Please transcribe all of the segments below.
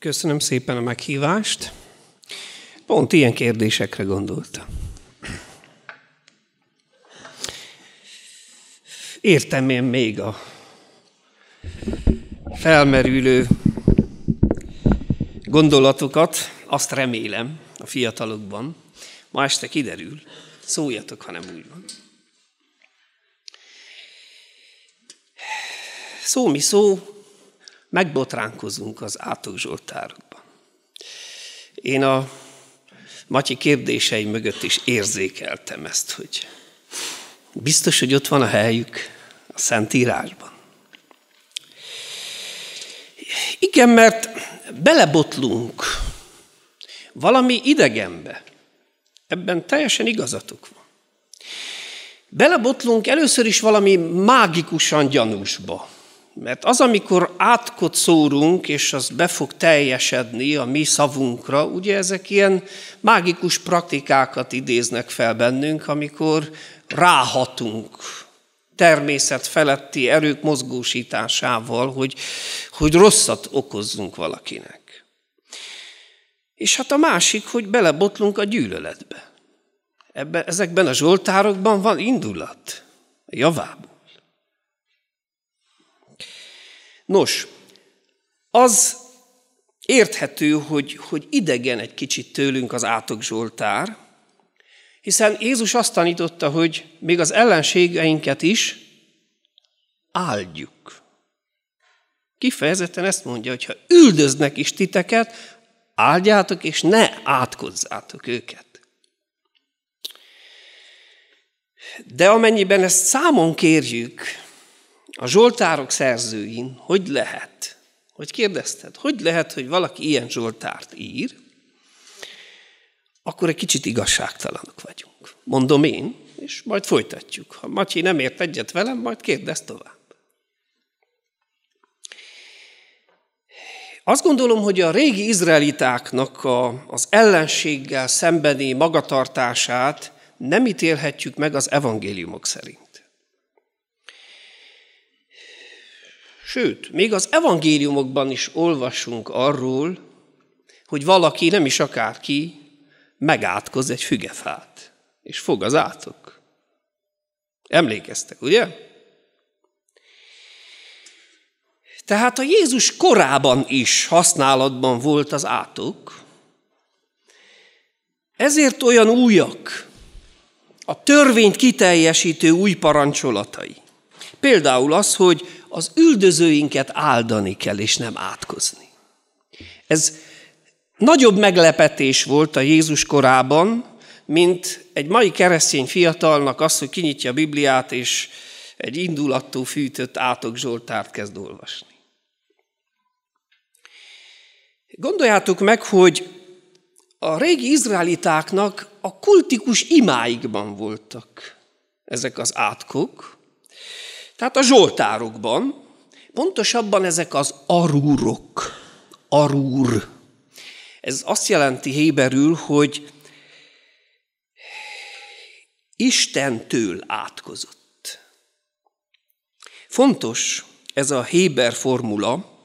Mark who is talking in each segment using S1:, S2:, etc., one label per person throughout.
S1: Köszönöm szépen a meghívást. Pont ilyen kérdésekre gondoltam. Értem én még a felmerülő gondolatokat, azt remélem a fiatalokban. Ma este kiderül, szóljatok, ha nem úgy van. Szó mi szó, megbotránkozunk az átok Zsoltárokban. Én a Matyi kérdései mögött is érzékeltem ezt, hogy biztos, hogy ott van a helyük a Szentírásban. Igen, mert belebotlunk valami idegenbe. Ebben teljesen igazatok van. Belebotlunk először is valami mágikusan gyanúsba mert az, amikor átkot szórunk, és az be fog teljesedni a mi szavunkra, ugye ezek ilyen mágikus praktikákat idéznek fel bennünk, amikor ráhatunk természet feletti erők mozgósításával, hogy, hogy rosszat okozzunk valakinek. És hát a másik, hogy belebotlunk a gyűlöletbe. Ebben, ezekben a zsoltárokban van indulat, javában. Nos, az érthető, hogy, hogy idegen egy kicsit tőlünk az átok Zsoltár, hiszen Jézus azt tanította, hogy még az ellenségeinket is áldjuk. Kifejezetten ezt mondja, hogy ha üldöznek is titeket, áldjátok és ne átkozzátok őket. De amennyiben ezt számon kérjük, a Zsoltárok szerzőin, hogy lehet, hogy kérdezted, hogy lehet, hogy valaki ilyen Zsoltárt ír, akkor egy kicsit igazságtalanok vagyunk. Mondom én, és majd folytatjuk. Ha Matyi nem ért egyet velem, majd kérdez tovább. Azt gondolom, hogy a régi izraelitáknak a, az ellenséggel szembeni magatartását nem ítélhetjük meg az evangéliumok szerint. Sőt, még az evangéliumokban is olvasunk arról, hogy valaki, nem is akárki, megátkoz egy fügefát, és fog az átok. Emlékeztek, ugye? Tehát a Jézus korában is használatban volt az átok, ezért olyan újak a törvényt kiteljesítő új parancsolatai. Például az, hogy az üldözőinket áldani kell, és nem átkozni. Ez nagyobb meglepetés volt a Jézus korában, mint egy mai keresztény fiatalnak az, hogy kinyitja a Bibliát, és egy indulattól fűtött átok Zsoltárt kezd olvasni. Gondoljátok meg, hogy a régi izraelitáknak a kultikus imáikban voltak ezek az átkok, tehát a Zsoltárokban, pontosabban ezek az arúrok, arúr. Ez azt jelenti héberül, hogy Istentől átkozott. Fontos ez a héber formula,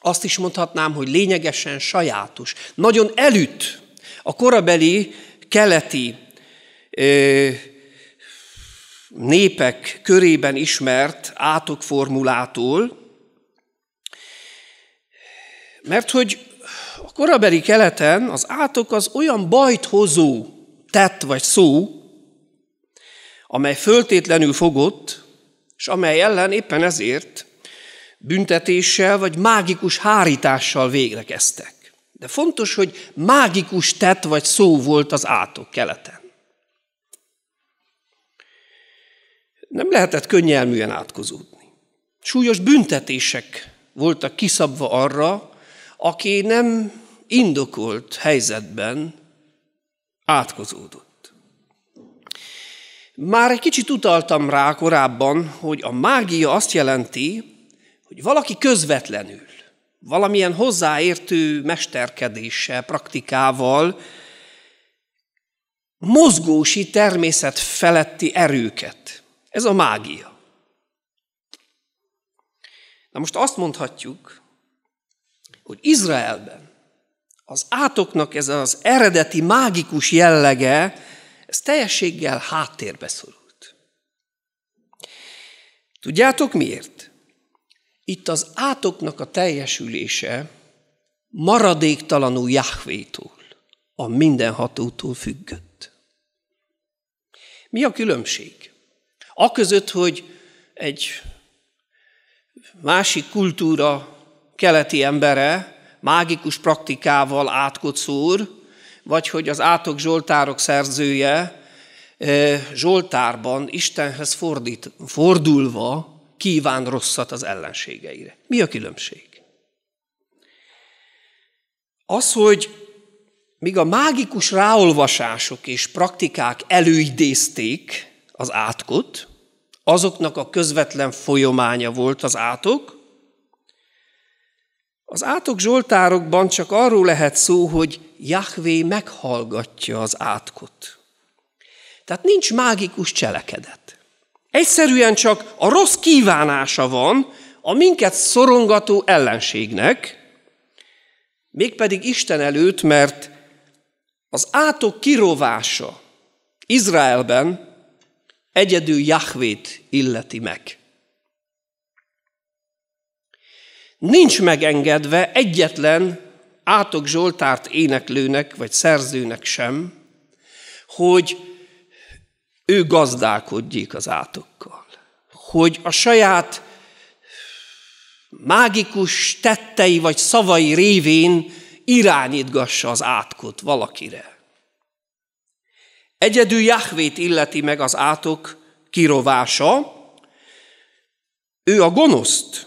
S1: azt is mondhatnám, hogy lényegesen sajátos. Nagyon előtt a korabeli keleti ö, népek körében ismert átokformulától, mert hogy a korabeli keleten az átok az olyan bajt hozó tett vagy szó, amely föltétlenül fogott, és amely ellen éppen ezért büntetéssel vagy mágikus hárítással végrekeztek. De fontos, hogy mágikus tett vagy szó volt az átok keleten. nem lehetett könnyelműen átkozódni. Súlyos büntetések voltak kiszabva arra, aki nem indokolt helyzetben átkozódott. Már egy kicsit utaltam rá korábban, hogy a mágia azt jelenti, hogy valaki közvetlenül, valamilyen hozzáértő mesterkedéssel, praktikával mozgósi természet feletti erőket – ez a mágia. Na most azt mondhatjuk, hogy Izraelben az átoknak ez az eredeti mágikus jellege, ez teljességgel háttérbe szorult. Tudjátok miért? Itt az átoknak a teljesülése maradéktalanul Jahvétól, a mindenhatótól függött. Mi a különbség? Aközött, hogy egy másik kultúra keleti embere mágikus praktikával átkocúr, vagy hogy az átok Zsoltárok szerzője Zsoltárban Istenhez fordít, fordulva kíván rosszat az ellenségeire. Mi a különbség? Az, hogy míg a mágikus ráolvasások és praktikák előidézték az átkot, azoknak a közvetlen folyománya volt az átok. Az átok zsoltárokban csak arról lehet szó, hogy Jahvé meghallgatja az átkot. Tehát nincs mágikus cselekedet. Egyszerűen csak a rossz kívánása van a minket szorongató ellenségnek, mégpedig Isten előtt, mert az átok kirovása Izraelben Egyedül Jahvét illeti meg. Nincs megengedve egyetlen átok Zsoltárt éneklőnek vagy szerzőnek sem, hogy ő gazdálkodjék az átokkal. Hogy a saját mágikus tettei vagy szavai révén irányítgassa az átkot valakire. Egyedül Jahvét illeti meg az átok kirovása, ő a gonoszt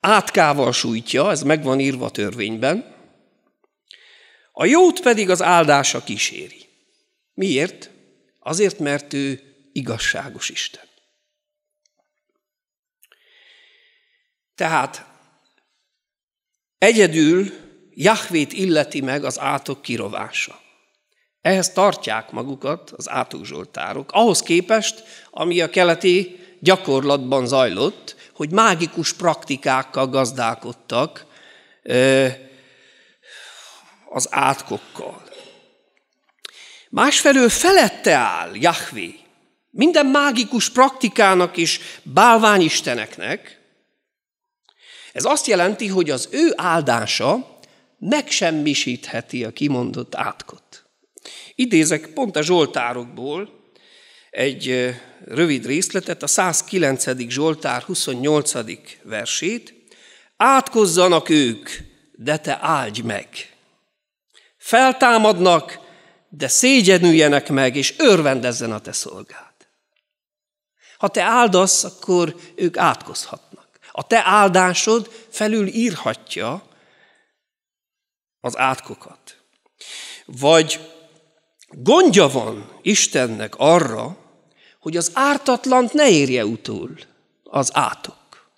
S1: átkával sújtja, ez meg van írva a törvényben, a jót pedig az áldása kíséri. Miért? Azért, mert ő igazságos Isten. Tehát egyedül Jahvét illeti meg az átok kirovása. Ehhez tartják magukat az átózsoltárok, ahhoz képest, ami a keleti gyakorlatban zajlott, hogy mágikus praktikákkal gazdálkodtak az átkokkal. Másfelől felette áll Jahvé, minden mágikus praktikának és bálványisteneknek. Ez azt jelenti, hogy az ő áldása megsemmisítheti a kimondott átkot. Idézek pont a Zsoltárokból egy rövid részletet, a 109. Zsoltár 28. versét. Átkozzanak ők, de te áldj meg! Feltámadnak, de szégyenüljenek meg, és örvendezzen a te szolgád. Ha te áldasz, akkor ők átkozhatnak. A te áldásod felül írhatja az átkokat. Vagy Gondja van Istennek arra, hogy az ártatlant ne érje utól az átok.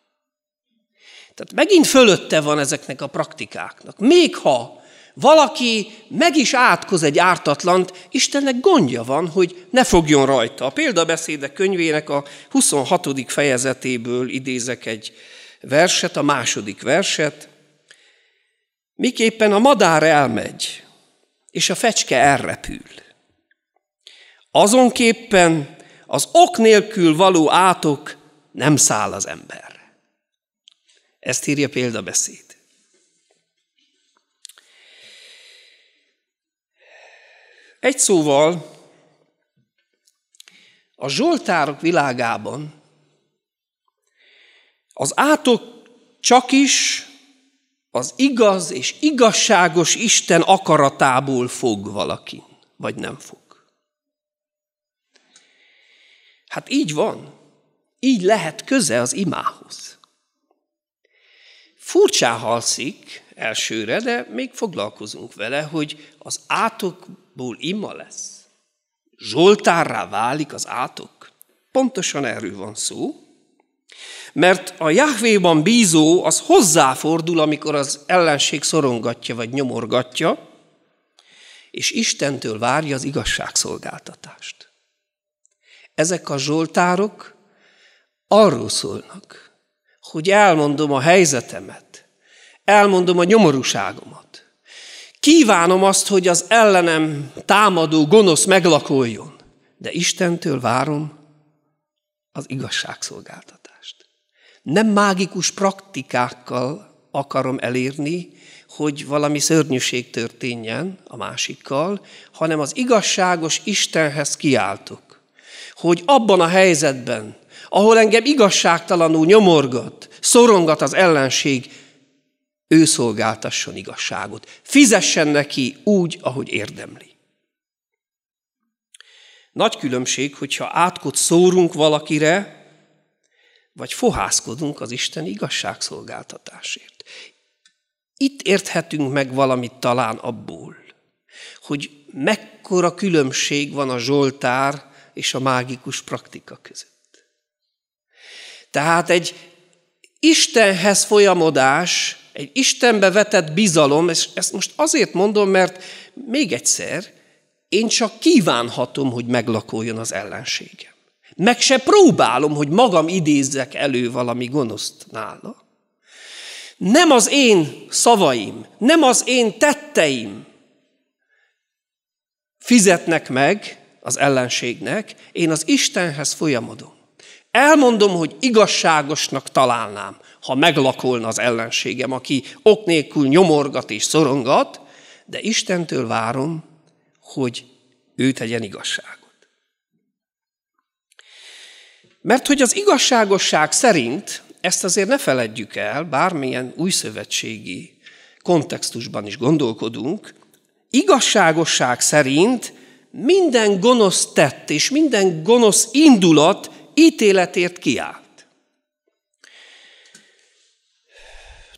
S1: Tehát megint fölötte van ezeknek a praktikáknak. Még ha valaki meg is átkoz egy ártatlant, Istennek gondja van, hogy ne fogjon rajta. A példabeszédek könyvének a 26. fejezetéből idézek egy verset, a második verset. Miképpen a madár elmegy, és a fecske elrepül. Azonképpen az ok nélkül való átok nem száll az emberre. Ezt írja példabeszéd. Egy szóval, a zsoltárok világában az átok csak is az igaz és igazságos Isten akaratából fog valakin, vagy nem fog. Hát így van. Így lehet köze az imához. Furcsá halszik elsőre, de még foglalkozunk vele, hogy az átokból ima lesz. Zsoltárrá válik az átok. Pontosan erről van szó, mert a Jahvéban bízó az hozzáfordul, amikor az ellenség szorongatja vagy nyomorgatja, és Istentől várja az igazságszolgáltatást ezek a zsoltárok arról szólnak, hogy elmondom a helyzetemet, elmondom a nyomorúságomat. Kívánom azt, hogy az ellenem támadó gonosz meglakoljon, de Istentől várom az igazságszolgáltatást. Nem mágikus praktikákkal akarom elérni, hogy valami szörnyűség történjen a másikkal, hanem az igazságos Istenhez kiáltok hogy abban a helyzetben, ahol engem igazságtalanul nyomorgat, szorongat az ellenség, ő szolgáltasson igazságot. Fizessen neki úgy, ahogy érdemli. Nagy különbség, hogyha átkot szórunk valakire, vagy fohászkodunk az Isten igazságszolgáltatásért. Itt érthetünk meg valamit talán abból, hogy mekkora különbség van a Zsoltár és a mágikus praktika között. Tehát egy Istenhez folyamodás, egy Istenbe vetett bizalom, és ezt most azért mondom, mert még egyszer, én csak kívánhatom, hogy meglakoljon az ellenségem. Meg se próbálom, hogy magam idézzek elő valami gonoszt nála. Nem az én szavaim, nem az én tetteim fizetnek meg, az ellenségnek, én az Istenhez folyamodom. Elmondom, hogy igazságosnak találnám, ha meglakolna az ellenségem, aki ok nélkül nyomorgat és szorongat, de Istentől várom, hogy ő tegyen igazságot. Mert hogy az igazságosság szerint, ezt azért ne feledjük el, bármilyen újszövetségi kontextusban is gondolkodunk, igazságosság szerint minden gonosz tett és minden gonosz indulat ítéletért kiállt.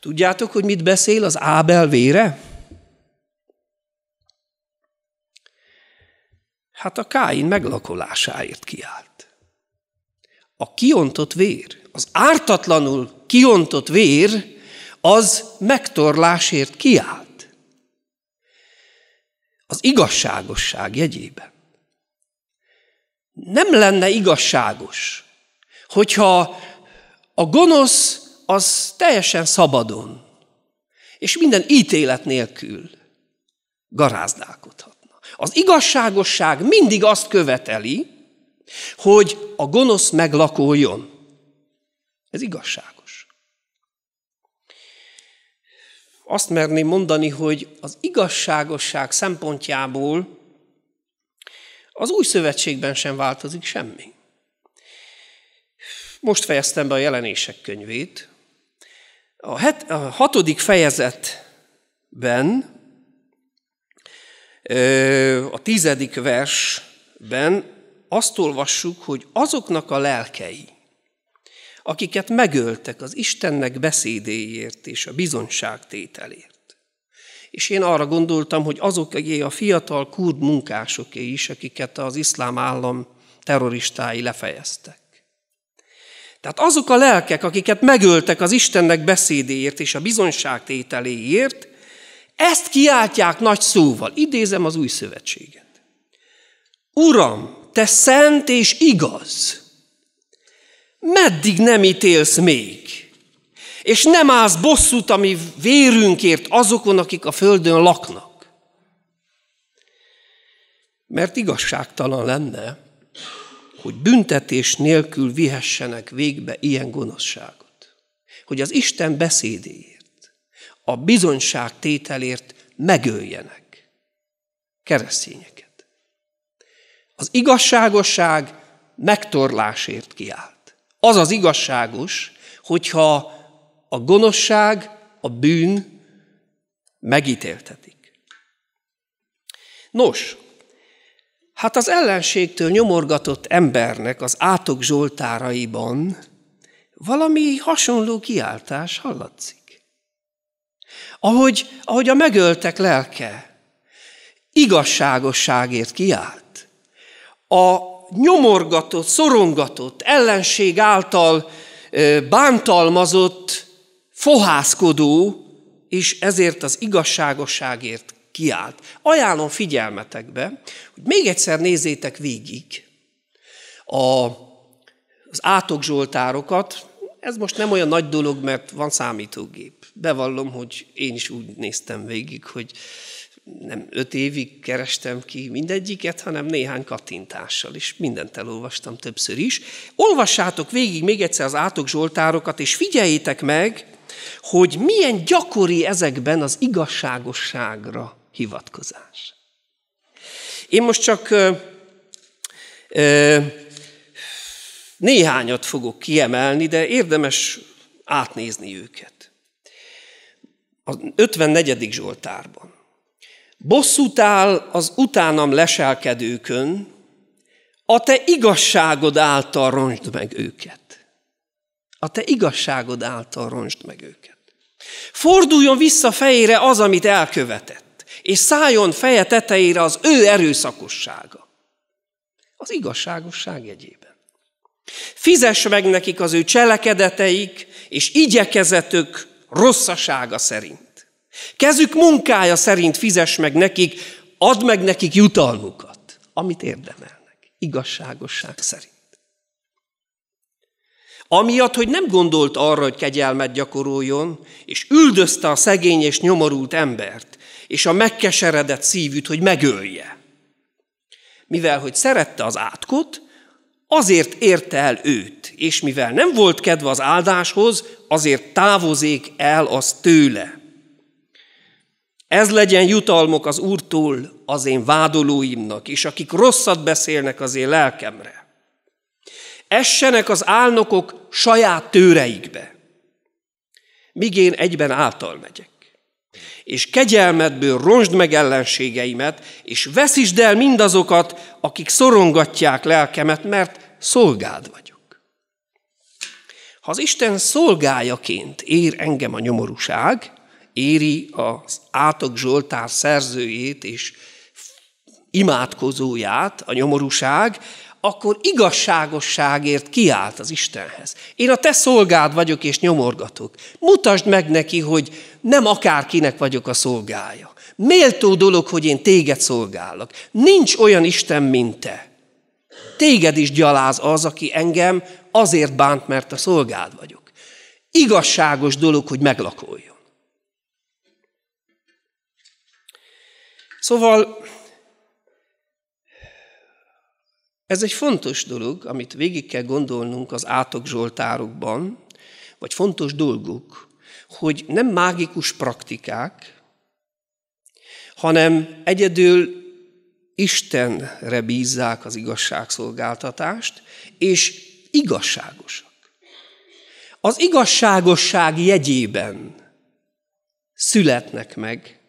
S1: Tudjátok, hogy mit beszél az Ábel vére? Hát a Káin meglakolásáért kiállt. A kiontott vér, az ártatlanul kiontott vér, az megtorlásért kiállt az igazságosság jegyében. Nem lenne igazságos, hogyha a gonosz az teljesen szabadon, és minden ítélet nélkül garázdálkodhatna. Az igazságosság mindig azt követeli, hogy a gonosz meglakoljon. Ez igazság. azt merném mondani, hogy az igazságosság szempontjából az új szövetségben sem változik semmi. Most fejeztem be a jelenések könyvét. A, het, a hatodik fejezetben, a tizedik versben azt olvassuk, hogy azoknak a lelkei, akiket megöltek az Istennek beszédéért és a bizonságtételért. És én arra gondoltam, hogy egyé a fiatal kurd munkásoké is, akiket az iszlám állam terroristái lefejeztek. Tehát azok a lelkek, akiket megöltek az Istennek beszédéért és a bizonságtételéért, ezt kiáltják nagy szóval. Idézem az új szövetséget. Uram, te szent és igaz, Meddig nem ítélsz még? És nem állsz bosszút, ami vérünkért azokon, akik a földön laknak. Mert igazságtalan lenne, hogy büntetés nélkül vihessenek végbe ilyen gonoszságot. Hogy az Isten beszédéért, a bizonyság tételért megöljenek keresztényeket. Az igazságosság megtorlásért kiáll. Az az igazságos, hogyha a gonoszság, a bűn megítéltetik. Nos, hát az ellenségtől nyomorgatott embernek az átok zsoltáraiban valami hasonló kiáltás hallatszik. Ahogy, ahogy a megöltek lelke igazságosságért kiált, a nyomorgatott, szorongatott, ellenség által bántalmazott, fohászkodó, és ezért az igazságosságért kiállt. Ajánlom figyelmetekbe, hogy még egyszer nézzétek végig a, az átok zsoltárokat. Ez most nem olyan nagy dolog, mert van számítógép. Bevallom, hogy én is úgy néztem végig, hogy nem öt évig kerestem ki mindegyiket, hanem néhány kattintással, és mindent elolvastam többször is. Olvassátok végig még egyszer az átok Zsoltárokat, és figyeljétek meg, hogy milyen gyakori ezekben az igazságosságra hivatkozás. Én most csak ö, ö, néhányat fogok kiemelni, de érdemes átnézni őket. Az 54. Zsoltárban. Bosszút áll az utánam leselkedőkön, a te igazságod által ronsd meg őket. A te igazságod által ronsd meg őket. Forduljon vissza fejére az, amit elkövetett, és szálljon feje tetejére az ő erőszakossága. Az igazságosság egyében. Fizes meg nekik az ő cselekedeteik és igyekezetük rosszasága szerint. Kezük munkája szerint fizes meg nekik, add meg nekik jutalmukat, amit érdemelnek, igazságosság szerint. Amiatt, hogy nem gondolt arra, hogy kegyelmet gyakoroljon, és üldözte a szegény és nyomorult embert, és a megkeseredett szívűt, hogy megölje. Mivel, hogy szerette az átkot, azért érte el őt, és mivel nem volt kedve az áldáshoz, azért távozék el az tőle. Ez legyen jutalmok az Úrtól az én vádolóimnak, és akik rosszat beszélnek az én lelkemre. Essenek az álnokok saját tőreikbe, míg én egyben által megyek. És kegyelmedből roncsd meg ellenségeimet, és veszítsd el mindazokat, akik szorongatják lelkemet, mert szolgád vagyok. Ha az Isten szolgájaként ér engem a nyomorúság, éri az Átok Zsoltár szerzőjét és imádkozóját, a nyomorúság, akkor igazságosságért kiált az Istenhez. Én a te szolgád vagyok és nyomorgatok. Mutasd meg neki, hogy nem akárkinek vagyok a szolgája. Méltó dolog, hogy én téged szolgálok. Nincs olyan Isten, mint te. Téged is gyaláz az, aki engem azért bánt, mert a szolgád vagyok. Igazságos dolog, hogy meglakolj. Szóval ez egy fontos dolog, amit végig kell gondolnunk az átok zsoltárokban, vagy fontos dolguk, hogy nem mágikus praktikák, hanem egyedül Istenre bízzák az igazságszolgáltatást, és igazságosak. Az igazságosság jegyében születnek meg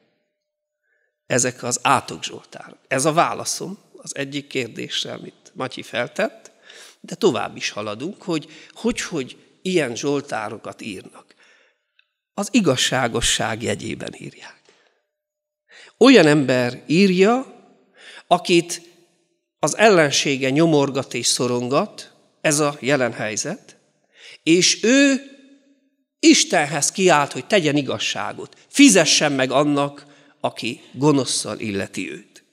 S1: ezek az Zsoltár. Ez a válaszom az egyik kérdésre, amit Matyi feltett, de tovább is haladunk, hogy hogy, hogy ilyen zsoltárokat írnak. Az igazságosság jegyében írják. Olyan ember írja, akit az ellensége nyomorgat és szorongat, ez a jelen helyzet, és ő Istenhez kiált, hogy tegyen igazságot, fizessen meg annak, aki gonoszszal illeti őt.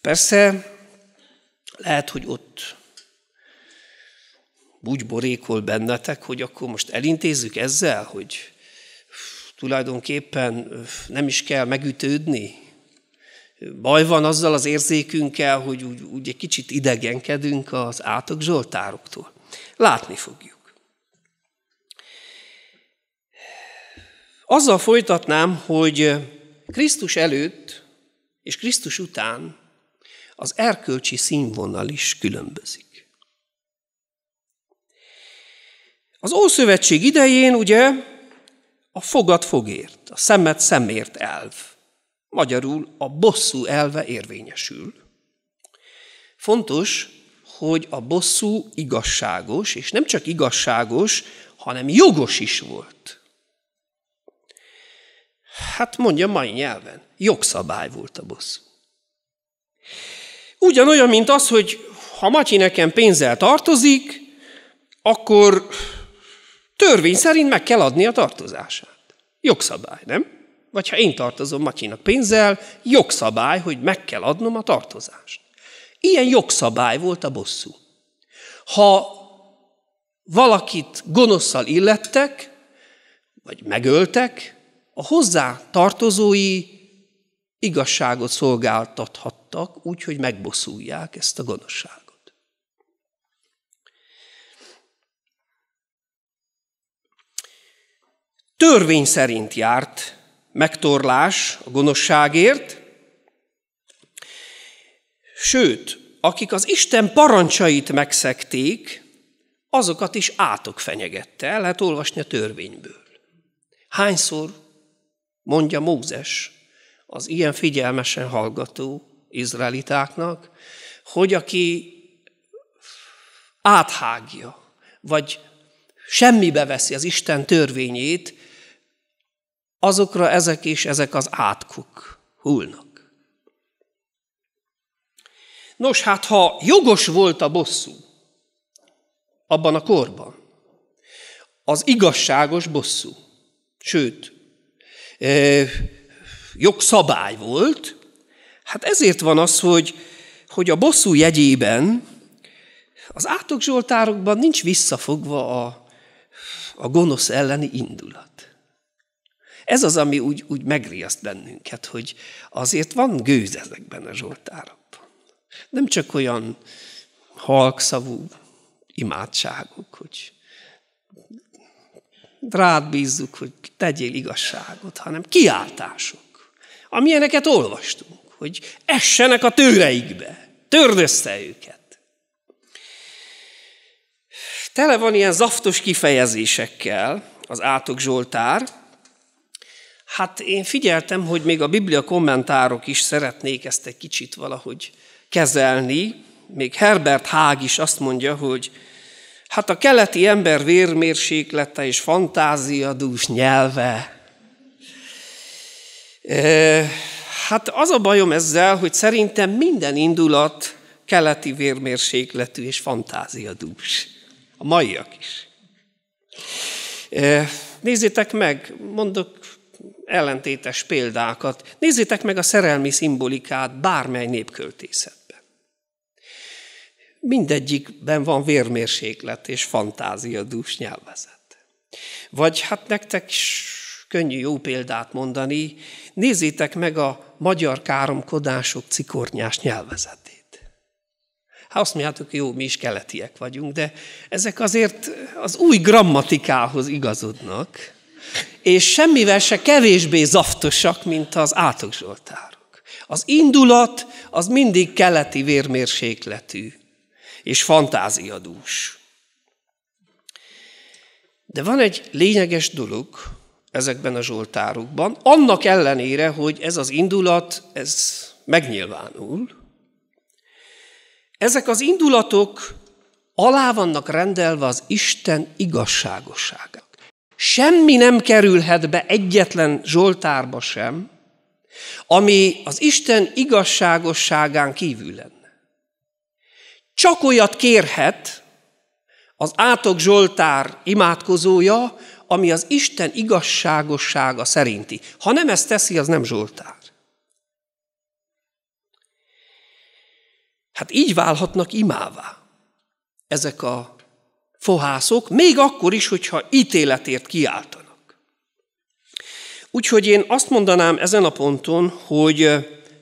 S1: Persze lehet, hogy ott úgy borékol bennetek, hogy akkor most elintézzük ezzel, hogy tulajdonképpen nem is kell megütődni. Baj van azzal az érzékünkkel, hogy úgy, úgy egy kicsit idegenkedünk az átok Zsoltároktól. Látni fogjuk. Azzal folytatnám, hogy Krisztus előtt és Krisztus után az erkölcsi színvonal is különbözik. Az Ószövetség idején ugye a fogad fogért, a szemet szemért elv, magyarul a bosszú elve érvényesül. Fontos, hogy a bosszú igazságos, és nem csak igazságos, hanem jogos is volt – Hát mondja mai nyelven, jogszabály volt a bosszú. Ugyanolyan, mint az, hogy ha Matyi nekem pénzzel tartozik, akkor törvény szerint meg kell adni a tartozását. Jogszabály, nem? Vagy ha én tartozom Matyinak pénzzel, jogszabály, hogy meg kell adnom a tartozást. Ilyen jogszabály volt a bosszú. Ha valakit gonoszszal illettek, vagy megöltek, a hozzá tartozói igazságot szolgáltathattak, úgyhogy megbosszulják ezt a gonoszságot. Törvény szerint járt megtorlás a gonoszságért, sőt, akik az Isten parancsait megszekték, azokat is átok fenyegette, lehet olvasni a törvényből. Hányszor mondja Mózes az ilyen figyelmesen hallgató izraelitáknak, hogy aki áthágja, vagy semmibe veszi az Isten törvényét, azokra ezek és ezek az átkuk hullnak. Nos, hát ha jogos volt a bosszú abban a korban, az igazságos bosszú, sőt, jogszabály volt. Hát ezért van az, hogy, hogy a bosszú jegyében az átok zsoltárokban nincs visszafogva a, a gonosz elleni indulat. Ez az, ami úgy, úgy megriaszt bennünket, hogy azért van gőz ezekben a zsoltárokban. Nem csak olyan halkszavú imádságok, hogy rád bízzuk, hogy tegyél igazságot, hanem kiáltások, amilyeneket olvastunk, hogy essenek a tőreikbe, törd össze őket. Tele van ilyen zaftos kifejezésekkel az átok Zsoltár, Hát én figyeltem, hogy még a Biblia kommentárok is szeretnék ezt egy kicsit valahogy kezelni. Még Herbert Hág is azt mondja, hogy Hát a keleti ember vérmérséklete és fantáziadús nyelve. Hát az a bajom ezzel, hogy szerintem minden indulat keleti vérmérsékletű és fantáziadús. A maiak is. Nézzétek meg, mondok ellentétes példákat. Nézzétek meg a szerelmi szimbolikát bármely népköltészet mindegyikben van vérmérséklet és fantázia dús nyelvezet. Vagy hát nektek is könnyű jó példát mondani, nézzétek meg a magyar káromkodások cikornyás nyelvezetét. Hát azt mondjátok, jó, mi is keletiek vagyunk, de ezek azért az új grammatikához igazodnak, és semmivel se kevésbé zaftosak, mint az átok Zsoltárok. Az indulat az mindig keleti vérmérsékletű és fantáziadús. De van egy lényeges dolog ezekben a zsoltárokban, annak ellenére, hogy ez az indulat, ez megnyilvánul. Ezek az indulatok alá vannak rendelve az Isten igazságosságának. Semmi nem kerülhet be egyetlen zsoltárba sem, ami az Isten igazságosságán kívül lenne csak olyat kérhet az átok Zsoltár imádkozója, ami az Isten igazságossága szerinti. Ha nem ezt teszi, az nem Zsoltár. Hát így válhatnak imává ezek a fohászok, még akkor is, hogyha ítéletért kiáltanak. Úgyhogy én azt mondanám ezen a ponton, hogy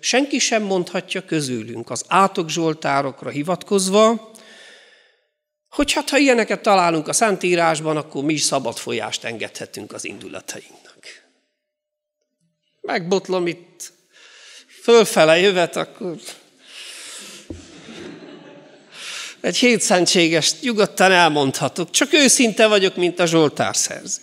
S1: senki sem mondhatja közülünk az átok zsoltárokra hivatkozva, hogy hát ha ilyeneket találunk a Szentírásban, akkor mi is szabad folyást engedhetünk az indulatainknak. Megbotlom itt, fölfele jövet, akkor egy hétszentséges nyugodtan elmondhatok. Csak őszinte vagyok, mint a Zsoltár szerző.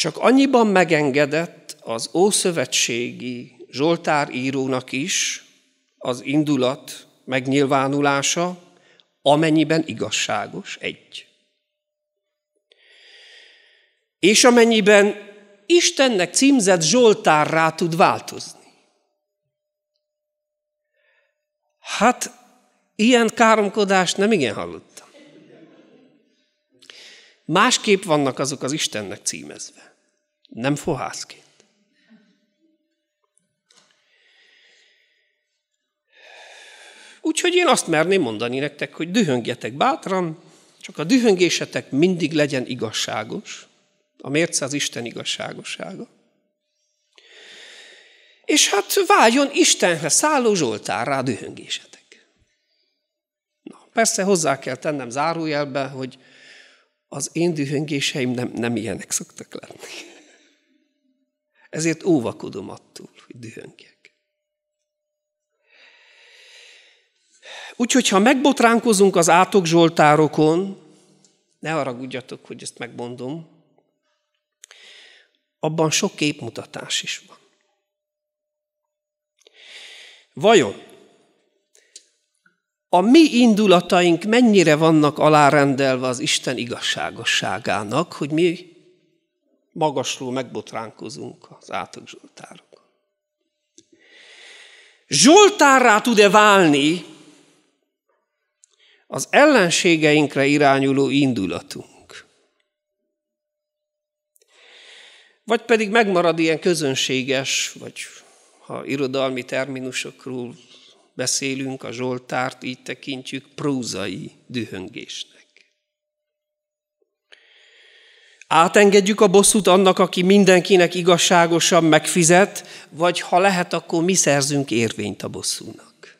S1: Csak annyiban megengedett az ószövetségi Zsoltár írónak is az indulat megnyilvánulása, amennyiben igazságos egy. És amennyiben Istennek címzett rá tud változni. Hát, ilyen káromkodást nem igen hallottam. Másképp vannak azok az Istennek címezve nem fohászként. Úgyhogy én azt merném mondani nektek, hogy dühöngjetek bátran, csak a dühöngésetek mindig legyen igazságos, a mérce az Isten igazságossága. És hát váljon Istenre szálló Zsoltárra a dühöngésetek. Na, persze hozzá kell tennem zárójelbe, hogy az én dühöngéseim nem, nem ilyenek szoktak lenni. Ezért óvakodom attól, hogy dühöngjek. Úgyhogy, ha megbotránkozunk az átok zsoltárokon, ne haragudjatok, hogy ezt megmondom, abban sok képmutatás is van. Vajon a mi indulataink mennyire vannak alárendelve az Isten igazságosságának, hogy mi magasról megbotránkozunk az átok Zsoltárok. Zsoltárrá tud-e válni az ellenségeinkre irányuló indulatunk? Vagy pedig megmarad ilyen közönséges, vagy ha irodalmi terminusokról beszélünk, a Zsoltárt így tekintjük prózai dühöngésnek. Átengedjük a bosszút annak, aki mindenkinek igazságosan megfizet, vagy ha lehet, akkor mi szerzünk érvényt a bosszúnak.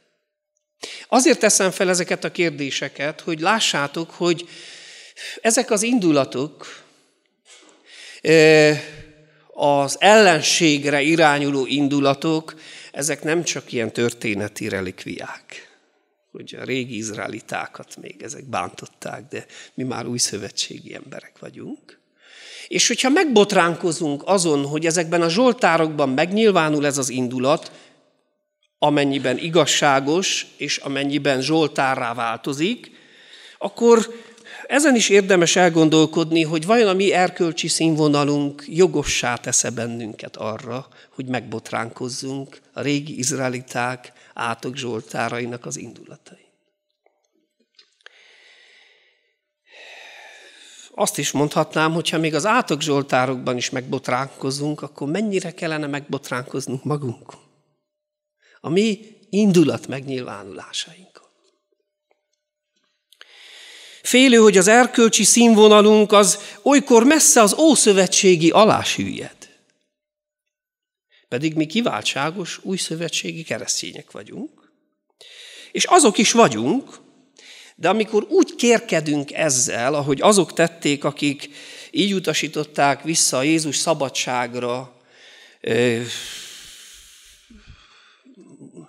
S1: Azért teszem fel ezeket a kérdéseket, hogy lássátok, hogy ezek az indulatok, az ellenségre irányuló indulatok, ezek nem csak ilyen történeti relikviák hogy a régi izraelitákat még ezek bántották, de mi már új szövetségi emberek vagyunk, és hogyha megbotránkozunk azon, hogy ezekben a zsoltárokban megnyilvánul ez az indulat, amennyiben igazságos és amennyiben zsoltárrá változik, akkor ezen is érdemes elgondolkodni, hogy vajon a mi erkölcsi színvonalunk jogossá tesz bennünket arra, hogy megbotránkozzunk a régi izraeliták átok zsoltárainak az indulatai. azt is mondhatnám, hogyha még az átok zsoltárokban is megbotránkozunk, akkor mennyire kellene megbotránkoznunk magunkon? A mi indulat megnyilvánulásainkon. Félő, hogy az erkölcsi színvonalunk az olykor messze az ószövetségi alá süllyed. Pedig mi kiváltságos újszövetségi keresztények vagyunk, és azok is vagyunk, de amikor úgy kérkedünk ezzel, ahogy azok tették, akik így utasították vissza Jézus szabadságra,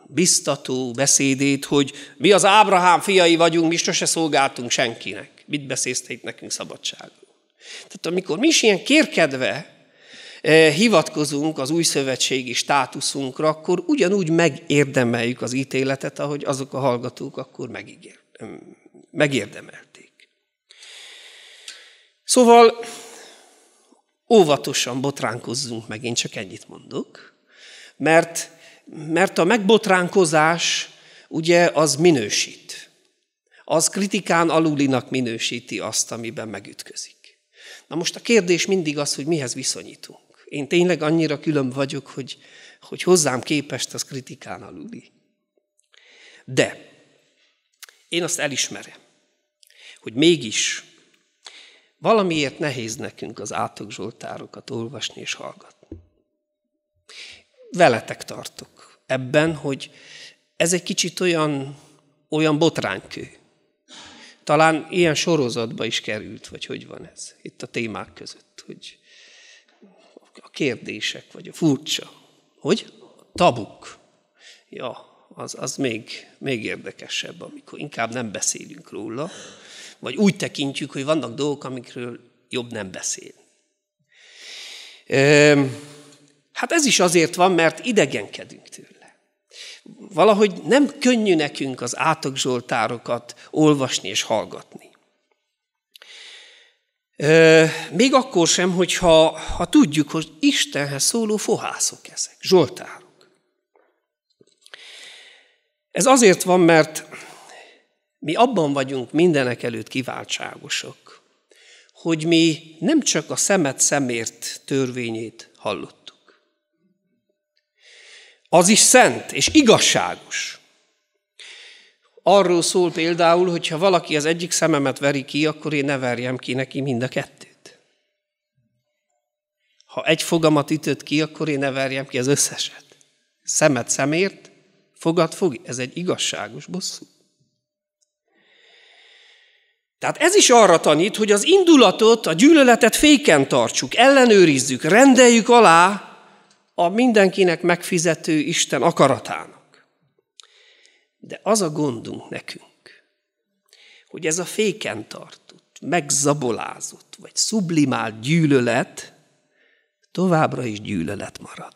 S1: biztató beszédét, hogy mi az Ábrahám fiai vagyunk, mi sose szolgáltunk senkinek. Mit beszélsz itt nekünk szabadságról? Tehát amikor mi is ilyen kérkedve hivatkozunk az új szövetségi státuszunkra, akkor ugyanúgy megérdemeljük az ítéletet, ahogy azok a hallgatók akkor megígér, megérdemelték. Szóval óvatosan botránkozzunk meg, én csak ennyit mondok, mert, mert a megbotránkozás ugye az minősít. Az kritikán alulinak minősíti azt, amiben megütközik. Na most a kérdés mindig az, hogy mihez viszonyítunk. Én tényleg annyira külön vagyok, hogy, hogy hozzám képest az kritikán aluli. De én azt elismerem, hogy mégis valamiért nehéz nekünk az átok zsoltárokat olvasni és hallgatni. Veletek tartok ebben, hogy ez egy kicsit olyan, olyan botránykő. Talán ilyen sorozatba is került, vagy hogy van ez itt a témák között, hogy a kérdések, vagy a furcsa. Hogy? A tabuk. Ja, az, az még, még érdekesebb, amikor inkább nem beszélünk róla, vagy úgy tekintjük, hogy vannak dolgok, amikről jobb nem beszél. Hát ez is azért van, mert idegenkedünk tőle. Valahogy nem könnyű nekünk az átokzsoltárokat olvasni és hallgatni. Még akkor sem, hogyha ha tudjuk, hogy Istenhez szóló fohászok ezek, zsoltárok. Ez azért van, mert mi abban vagyunk mindenek előtt kiváltságosok, hogy mi nem csak a szemet szemért törvényét hallottuk. Az is szent és igazságos. Arról szól például, hogy ha valaki az egyik szememet veri ki, akkor én ne verjem ki neki mind a kettőt. Ha egy fogamat ütött ki, akkor én ne verjem ki az összeset. Szemet szemért, fogad fog. Ez egy igazságos bosszú. Tehát ez is arra tanít, hogy az indulatot, a gyűlöletet féken tartsuk, ellenőrizzük, rendeljük alá a mindenkinek megfizető Isten akaratának. De az a gondunk nekünk, hogy ez a féken tartott, megzabolázott, vagy sublimált gyűlölet továbbra is gyűlölet marad.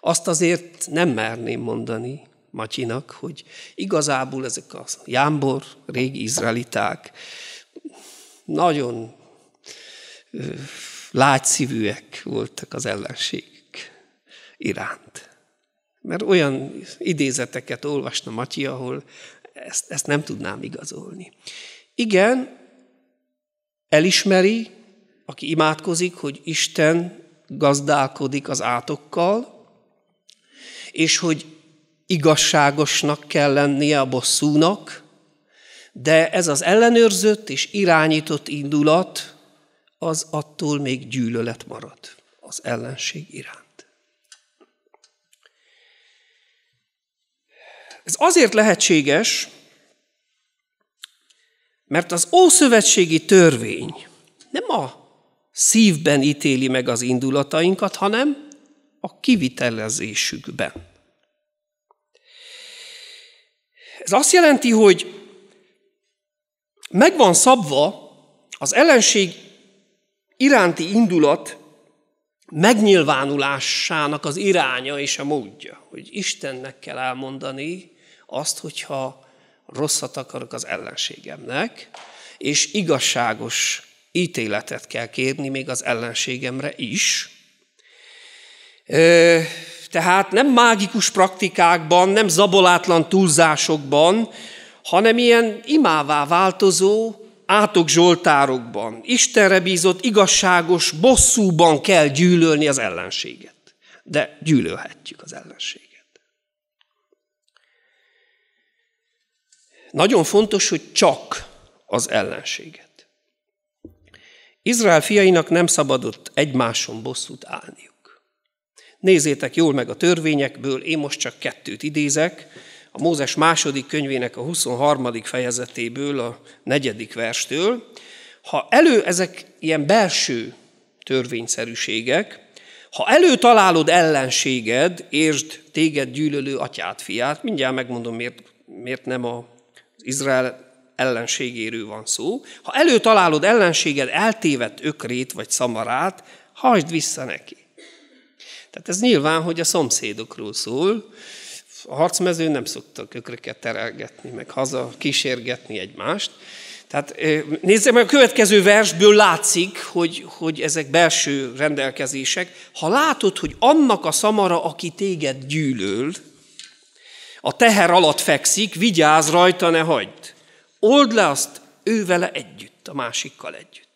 S1: Azt azért nem merném mondani, Matyinak, hogy igazából ezek a jámbor, régi izraeliták nagyon látszívűek voltak az ellenségük iránt. Mert olyan idézeteket olvasna Matyi, ahol ezt, ezt nem tudnám igazolni. Igen, elismeri, aki imádkozik, hogy Isten gazdálkodik az átokkal, és hogy igazságosnak kell lennie a bosszúnak, de ez az ellenőrzött és irányított indulat, az attól még gyűlölet marad az ellenség iránt. Ez azért lehetséges, mert az ószövetségi törvény nem a szívben ítéli meg az indulatainkat, hanem a kivitelezésükben. Ez azt jelenti, hogy megvan szabva az ellenség iránti indulat megnyilvánulásának az iránya és a módja, hogy Istennek kell elmondani azt, hogyha rosszat akarok az ellenségemnek, és igazságos ítéletet kell kérni még az ellenségemre is. Tehát nem mágikus praktikákban, nem zabolátlan túlzásokban, hanem ilyen imává változó átok zsoltárokban, Istenre bízott igazságos bosszúban kell gyűlölni az ellenséget. De gyűlölhetjük az ellenséget. Nagyon fontos, hogy csak az ellenséget. Izrael fiainak nem szabadott egymáson bosszút állniuk. Nézzétek jól meg a törvényekből, én most csak kettőt idézek, a Mózes második könyvének a 23. fejezetéből, a negyedik verstől. Ha elő ezek ilyen belső törvényszerűségek, ha előtalálod ellenséged, értsd téged gyűlölő atyát, fiát, mindjárt megmondom, miért, miért nem az Izrael ellenségéről van szó. Ha előtalálod ellenséged eltévedt ökrét vagy szamarát, hajd vissza neki. Tehát ez nyilván, hogy a szomszédokról szól. A harcmezőn nem szoktak kökröket terelgetni, meg haza kísérgetni egymást. Tehát nézzük meg, a következő versből látszik, hogy, hogy ezek belső rendelkezések. Ha látod, hogy annak a szamara, aki téged gyűlöl, a teher alatt fekszik, vigyázz rajta, ne hagyd. Old le azt ővele együtt, a másikkal együtt.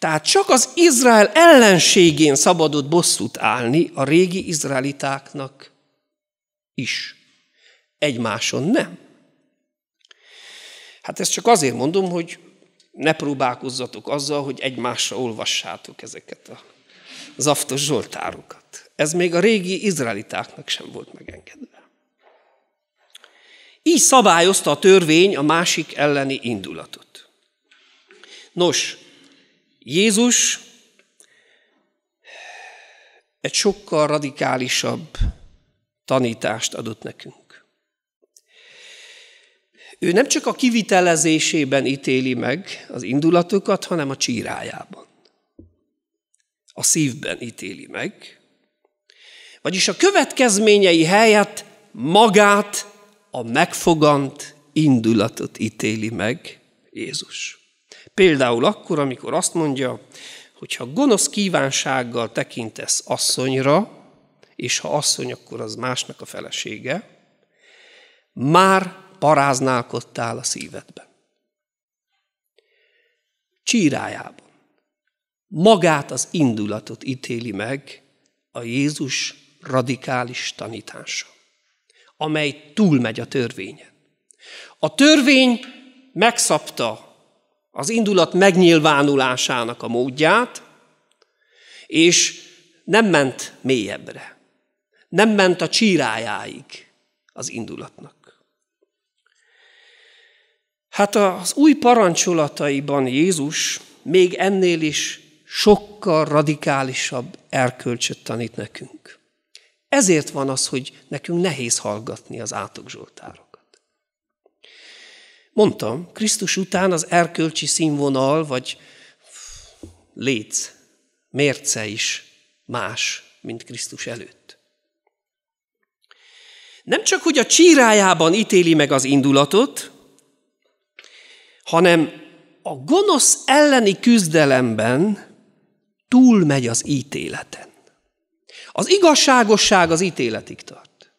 S1: Tehát csak az Izrael ellenségén szabadott bosszút állni a régi izraelitáknak is. Egymáson nem. Hát ezt csak azért mondom, hogy ne próbálkozzatok azzal, hogy egymásra olvassátok ezeket a zaftos zsoltárokat. Ez még a régi izraelitáknak sem volt megengedve. Így szabályozta a törvény a másik elleni indulatot. Nos, Jézus egy sokkal radikálisabb tanítást adott nekünk. Ő nem csak a kivitelezésében ítéli meg az indulatokat, hanem a csírájában. A szívben ítéli meg. Vagyis a következményei helyett magát, a megfogant indulatot ítéli meg Jézus. Például akkor, amikor azt mondja, hogy ha gonosz kívánsággal tekintesz asszonyra, és ha asszony, akkor az másnak a felesége, már paráználkodtál a szívedben. Csírájában. Magát az indulatot ítéli meg a Jézus radikális tanítása, amely túlmegy a törvényen. A törvény megszabta az indulat megnyilvánulásának a módját, és nem ment mélyebbre. Nem ment a csírájáig az indulatnak. Hát az új parancsolataiban Jézus még ennél is sokkal radikálisabb erkölcsöt tanít nekünk. Ezért van az, hogy nekünk nehéz hallgatni az átok Zsoltára. Mondtam, Krisztus után az erkölcsi színvonal, vagy léc, mérce is más, mint Krisztus előtt. Nem csak, hogy a csírájában ítéli meg az indulatot, hanem a gonosz elleni küzdelemben túlmegy az ítéleten. Az igazságosság az ítéletig tart.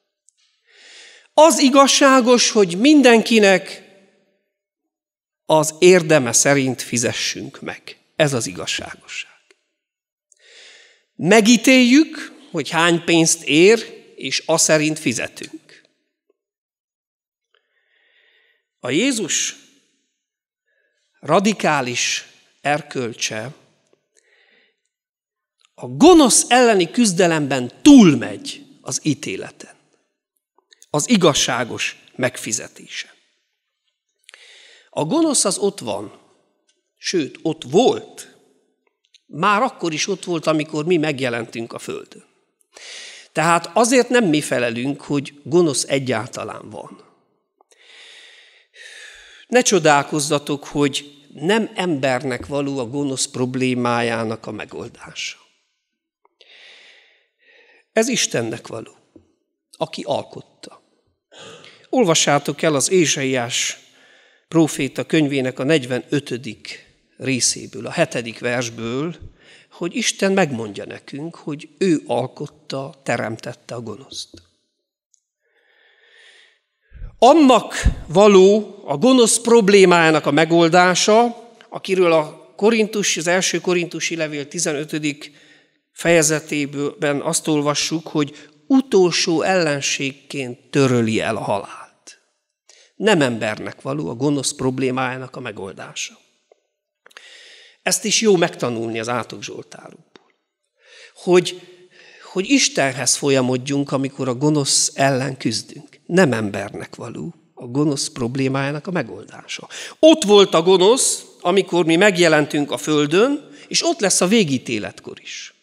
S1: Az igazságos, hogy mindenkinek az érdeme szerint fizessünk meg. Ez az igazságosság. Megítéljük, hogy hány pénzt ér, és a szerint fizetünk. A Jézus radikális erkölcse a gonosz elleni küzdelemben túlmegy az ítéleten. Az igazságos megfizetése. A gonosz az ott van, sőt, ott volt. Már akkor is ott volt, amikor mi megjelentünk a Földön. Tehát azért nem mi felelünk, hogy gonosz egyáltalán van. Ne csodálkozzatok, hogy nem embernek való a gonosz problémájának a megoldása. Ez Istennek való, aki alkotta. Olvassátok el az Ézsaiás próféta könyvének a 45. részéből, a 7. versből, hogy Isten megmondja nekünk, hogy ő alkotta, teremtette a gonoszt. Annak való a gonosz problémájának a megoldása, akiről a Korintus, az első korintusi levél 15. fejezetében azt olvassuk, hogy utolsó ellenségként töröli el a halál nem embernek való a gonosz problémájának a megoldása. Ezt is jó megtanulni az átok Zsoltárukból. Hogy, hogy Istenhez folyamodjunk, amikor a gonosz ellen küzdünk. Nem embernek való a gonosz problémájának a megoldása. Ott volt a gonosz, amikor mi megjelentünk a Földön, és ott lesz a végítéletkor is.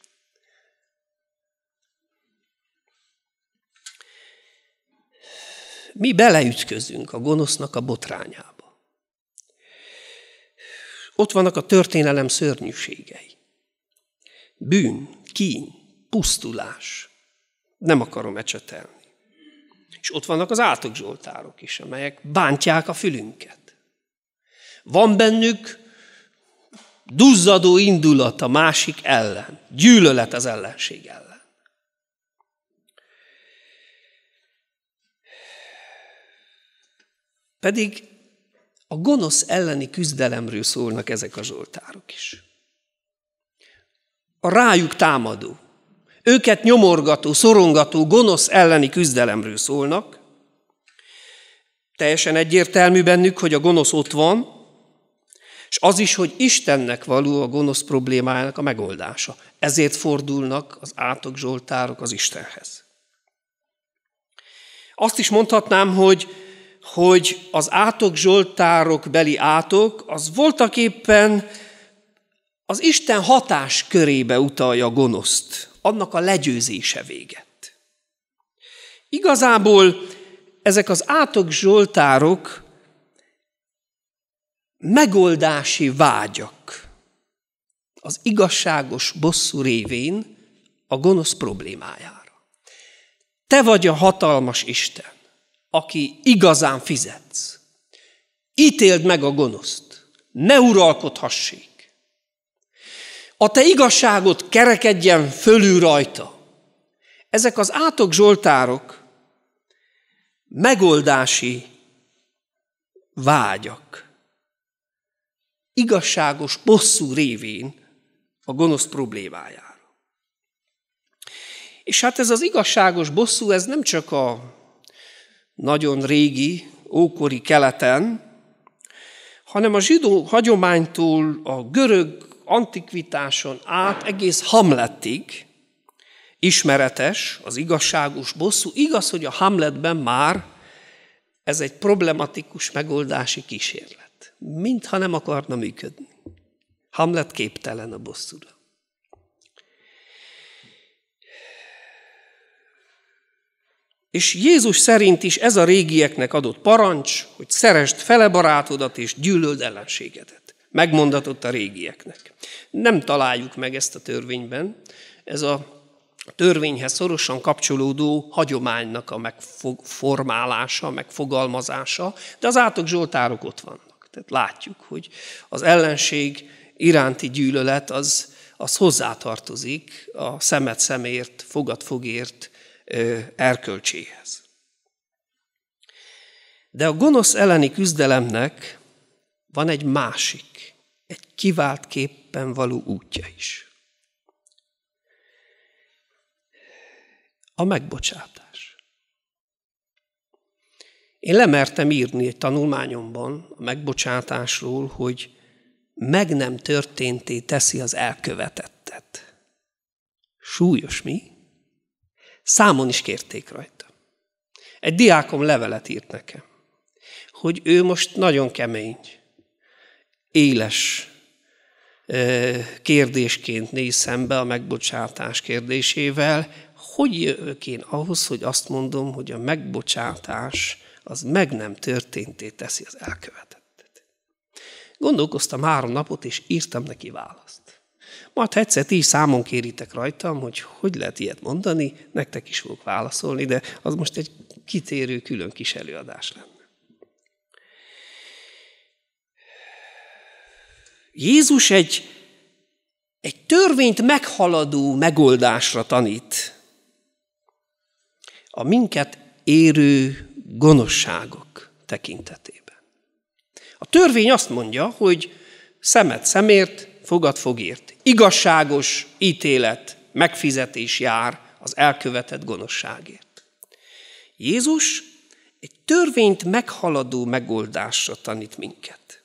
S1: Mi beleütközünk a gonosznak a botrányába. Ott vannak a történelem szörnyűségei. Bűn, kín, pusztulás. Nem akarom ecsetelni. És ott vannak az átok zsoltárok is, amelyek bántják a fülünket. Van bennük duzzadó indulat a másik ellen, gyűlölet az ellenség ellen. Pedig a gonosz elleni küzdelemről szólnak ezek a zsoltárok is. A rájuk támadó, őket nyomorgató, szorongató, gonosz elleni küzdelemről szólnak. Teljesen egyértelmű bennük, hogy a gonosz ott van, és az is, hogy Istennek való a gonosz problémájának a megoldása. Ezért fordulnak az átok zsoltárok az Istenhez. Azt is mondhatnám, hogy hogy az átok zsoltárok beli átok, az voltak éppen az Isten hatás körébe utalja a gonoszt, annak a legyőzése véget. Igazából ezek az átok zsoltárok megoldási vágyak az igazságos bosszú révén a gonosz problémájára. Te vagy a hatalmas Isten aki igazán fizetsz. Ítéld meg a gonoszt, ne uralkodhassék. A te igazságot kerekedjen fölül rajta. Ezek az átok zsoltárok megoldási vágyak. Igazságos bosszú révén a gonosz problémájára. És hát ez az igazságos bosszú, ez nem csak a nagyon régi, ókori keleten, hanem a zsidó hagyománytól a görög antikvitáson át egész Hamletig ismeretes az igazságos bosszú. Igaz, hogy a Hamletben már ez egy problematikus megoldási kísérlet. Mintha nem akarna működni. Hamlet képtelen a bosszúra. És Jézus szerint is ez a régieknek adott parancs, hogy szerest fele barátodat és gyűlöld ellenségedet. Megmondatott a régieknek. Nem találjuk meg ezt a törvényben. Ez a törvényhez szorosan kapcsolódó hagyománynak a megformálása, megfogalmazása, de az átok zsoltárok ott vannak. Tehát látjuk, hogy az ellenség iránti gyűlölet az, az hozzátartozik a szemet szemért, fogat fogért erkölcséhez. De a gonosz elleni küzdelemnek van egy másik, egy kiváltképpen való útja is. A megbocsátás. Én lemertem írni egy tanulmányomban a megbocsátásról, hogy meg nem történté teszi az elkövetettet. Súlyos mi? Számon is kérték rajta. Egy diákom levelet írt nekem, hogy ő most nagyon kemény, éles kérdésként néz szembe a megbocsátás kérdésével, hogy jövök én ahhoz, hogy azt mondom, hogy a megbocsátás az meg nem történté teszi az elkövetettet. Gondolkoztam három napot, és írtam neki választ. Majd ha egyszer ti is számon kéritek rajtam, hogy hogy lehet ilyet mondani, nektek is fogok válaszolni, de az most egy kitérő külön kis előadás lenne. Jézus egy, egy törvényt meghaladó megoldásra tanít. A minket érő gonoszságok tekintetében. A törvény azt mondja, hogy szemet szemért, fogad fogért igazságos ítélet, megfizetés jár az elkövetett gonoszságért. Jézus egy törvényt meghaladó megoldásra tanít minket.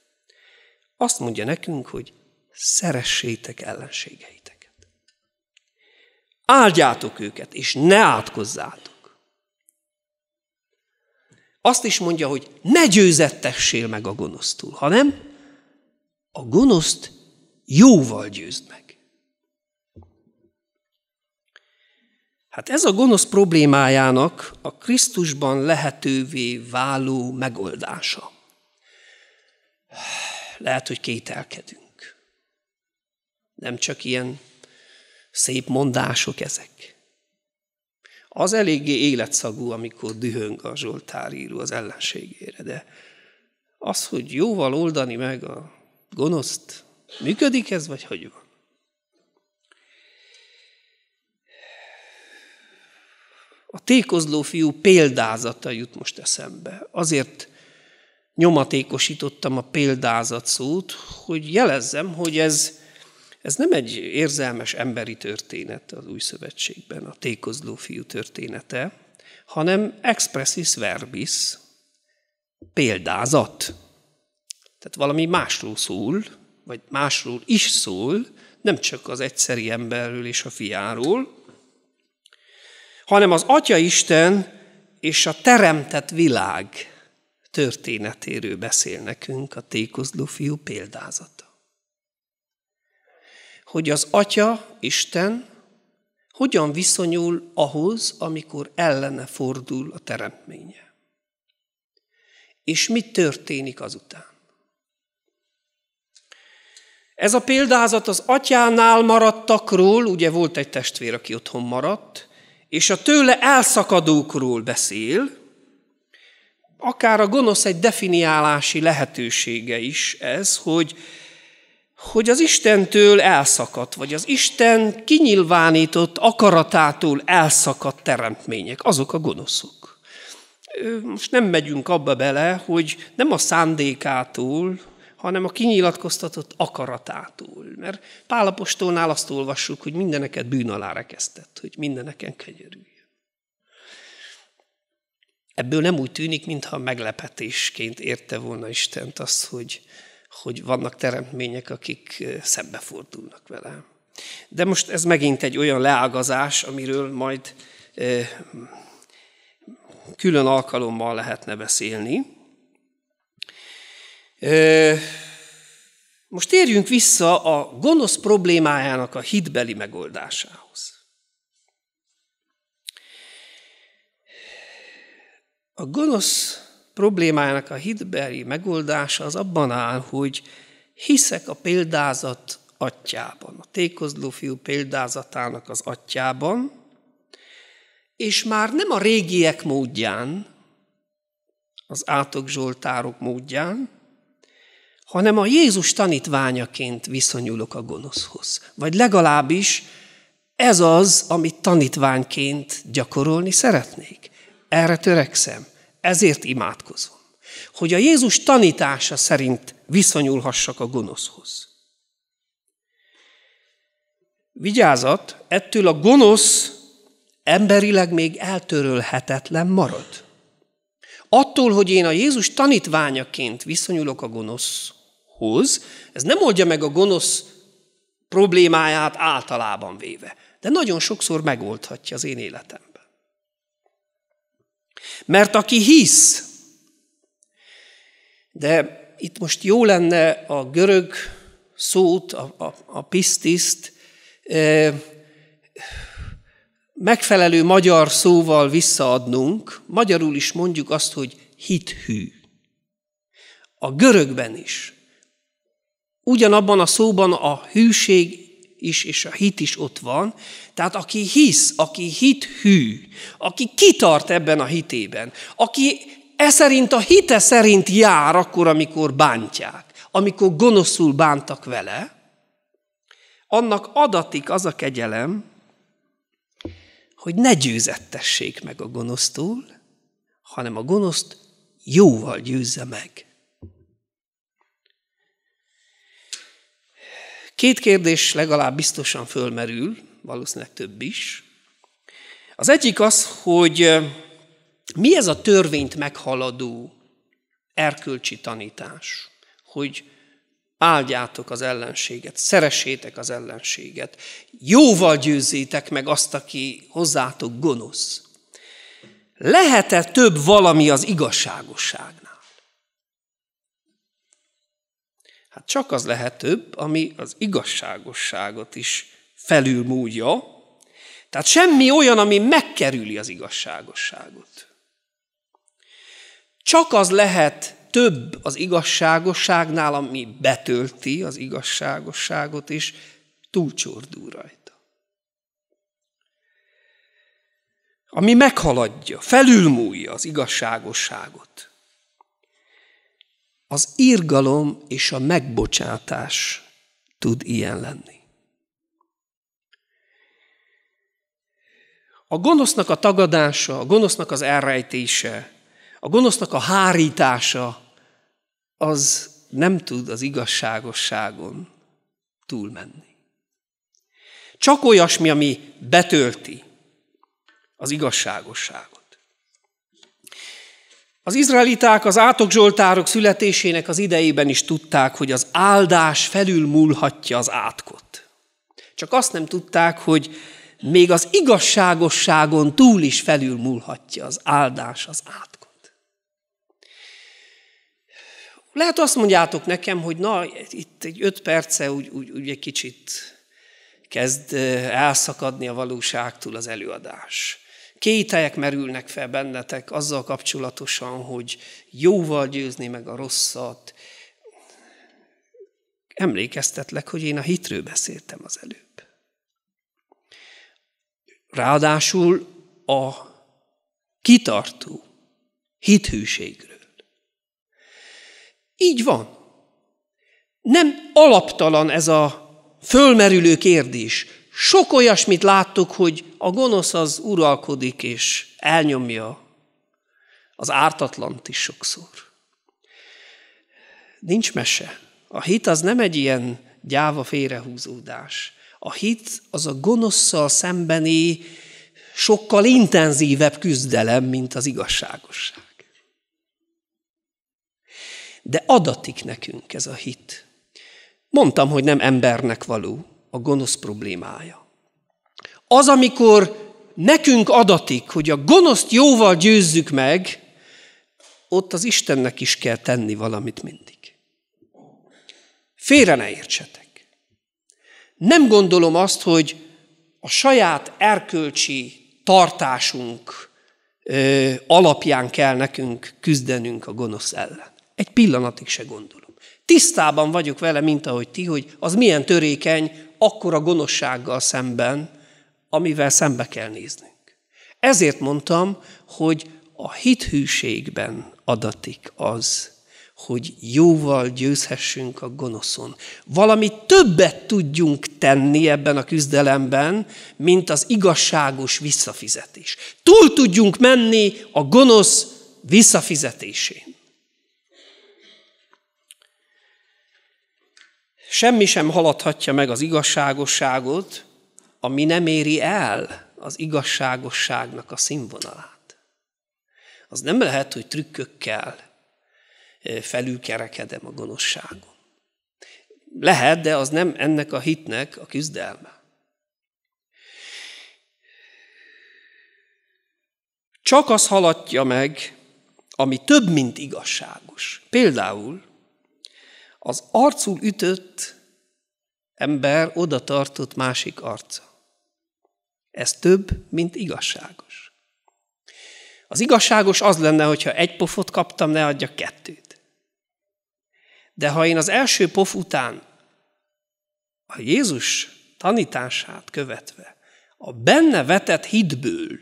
S1: Azt mondja nekünk, hogy szeressétek ellenségeiteket. Áldjátok őket, és ne átkozzátok. Azt is mondja, hogy ne győzettessél meg a gonosztól, hanem a gonoszt jóval győzd meg. Hát ez a gonosz problémájának a Krisztusban lehetővé váló megoldása. Lehet, hogy kételkedünk. Nem csak ilyen szép mondások ezek. Az eléggé életszagú, amikor dühöng a Zsoltár író az ellenségére, de az, hogy jóval oldani meg a gonoszt, Működik ez, vagy hogy van? A tékozló fiú példázata jut most eszembe. Azért nyomatékosítottam a példázat szót, hogy jelezzem, hogy ez, ez nem egy érzelmes emberi történet az új szövetségben, a tékozló fiú története, hanem expressis verbis, példázat. Tehát valami másról szól, vagy másról is szól, nem csak az egyszeri emberről és a fiáról, hanem az Atya Isten és a teremtett világ történetéről beszél nekünk a tékozló fiú példázata. Hogy az Atya Isten hogyan viszonyul ahhoz, amikor ellene fordul a teremtménye. És mi történik azután? Ez a példázat az atyánál maradtakról, ugye volt egy testvér, aki otthon maradt, és a tőle elszakadókról beszél, akár a gonosz egy definiálási lehetősége is ez, hogy, hogy az Istentől elszakadt, vagy az Isten kinyilvánított akaratától elszakadt teremtmények, azok a gonoszok. Most nem megyünk abba bele, hogy nem a szándékától, hanem a kinyilatkoztatott akaratától. Mert Pálapostónál azt olvassuk, hogy mindeneket bűn alá rekesztett, hogy mindeneken kenyerüljön. Ebből nem úgy tűnik, mintha meglepetésként érte volna Istent az, hogy, hogy vannak teremtmények, akik szembefordulnak vele. De most ez megint egy olyan leágazás, amiről majd eh, külön alkalommal lehetne beszélni. Eh, most térjünk vissza a gonosz problémájának a hitbeli megoldásához. A gonosz problémájának a hitbeli megoldása az abban áll, hogy hiszek a példázat atyában, a tékozló fiú példázatának az atyában, és már nem a régiek módján, az átok zsoltárok módján, hanem a Jézus tanítványaként viszonyulok a gonoszhoz. Vagy legalábbis ez az, amit tanítványként gyakorolni szeretnék. Erre törekszem, ezért imádkozom. Hogy a Jézus tanítása szerint viszonyulhassak a gonoszhoz. Vigyázat, ettől a gonosz emberileg még eltörölhetetlen marad attól, hogy én a Jézus tanítványaként viszonyulok a gonoszhoz, ez nem oldja meg a gonosz problémáját általában véve, de nagyon sokszor megoldhatja az én életemben. Mert aki hisz, de itt most jó lenne a görög szót, a, a, a pisztiszt, eh, megfelelő magyar szóval visszaadnunk, magyarul is mondjuk azt, hogy hithű. A görögben is. Ugyanabban a szóban a hűség is, és a hit is ott van. Tehát aki hisz, aki hit hű, aki kitart ebben a hitében, aki e szerint a hite szerint jár akkor, amikor bántják, amikor gonoszul bántak vele, annak adatik az a kegyelem, hogy ne győzettessék meg a gonosztól, hanem a gonoszt jóval győzze meg. Két kérdés legalább biztosan fölmerül, valószínűleg több is. Az egyik az, hogy mi ez a törvényt meghaladó erkölcsi tanítás, hogy áldjátok az ellenséget, szeresétek az ellenséget, jóval győzzétek meg azt, aki hozzátok gonosz. Lehet-e több valami az igazságosságnál? Hát csak az lehet több, ami az igazságosságot is felülmúlja. Tehát semmi olyan, ami megkerüli az igazságosságot. Csak az lehet több az igazságosságnál, ami betölti az igazságosságot is, túlcsordul rajta. Ami meghaladja, felülmúlja az igazságosságot. Az írgalom és a megbocsátás tud ilyen lenni. A gonosznak a tagadása, a gonosznak az elrejtése, a gonosznak a hárítása az nem tud az igazságosságon túlmenni. Csak olyasmi, ami betölti az igazságosságot. Az izraeliták az átok zsoltárok születésének az idejében is tudták, hogy az áldás felülmúlhatja az átkot. Csak azt nem tudták, hogy még az igazságosságon túl is felülmúlhatja az áldás az átkot. Lehet azt mondjátok nekem, hogy na, itt egy öt perce úgy, úgy, úgy egy kicsit kezd elszakadni a valóságtól az előadás. Kételyek merülnek fel bennetek azzal kapcsolatosan, hogy jóval győzni meg a rosszat. Emlékeztetlek, hogy én a hitről beszéltem az előbb. Ráadásul a kitartó hithűségről így van. Nem alaptalan ez a fölmerülő kérdés. Sok olyasmit láttuk, hogy a gonosz az uralkodik és elnyomja az ártatlant is sokszor. Nincs mese. A hit az nem egy ilyen gyáva félrehúzódás. A hit az a gonoszszal szembeni sokkal intenzívebb küzdelem, mint az igazságosság de adatik nekünk ez a hit. Mondtam, hogy nem embernek való a gonosz problémája. Az, amikor nekünk adatik, hogy a gonoszt jóval győzzük meg, ott az Istennek is kell tenni valamit mindig. Félre ne értsetek. Nem gondolom azt, hogy a saját erkölcsi tartásunk ö, alapján kell nekünk küzdenünk a gonosz ellen. Egy pillanatig se gondolom. Tisztában vagyok vele, mint ahogy ti, hogy az milyen törékeny akkora gonoszsággal szemben, amivel szembe kell néznünk. Ezért mondtam, hogy a hithűségben adatik az, hogy jóval győzhessünk a gonoszon. Valami többet tudjunk tenni ebben a küzdelemben, mint az igazságos visszafizetés. Túl tudjunk menni a gonosz visszafizetésén. Semmi sem haladhatja meg az igazságosságot, ami nem éri el az igazságosságnak a színvonalát. Az nem lehet, hogy trükkökkel felülkerekedem a gonoszságon. Lehet, de az nem ennek a hitnek a küzdelme. Csak az haladja meg, ami több, mint igazságos. Például az arcul ütött ember oda tartott másik arca. Ez több, mint igazságos. Az igazságos az lenne, hogyha egy pofot kaptam, ne adja kettőt. De ha én az első pof után a Jézus tanítását követve, a benne vetett hitből,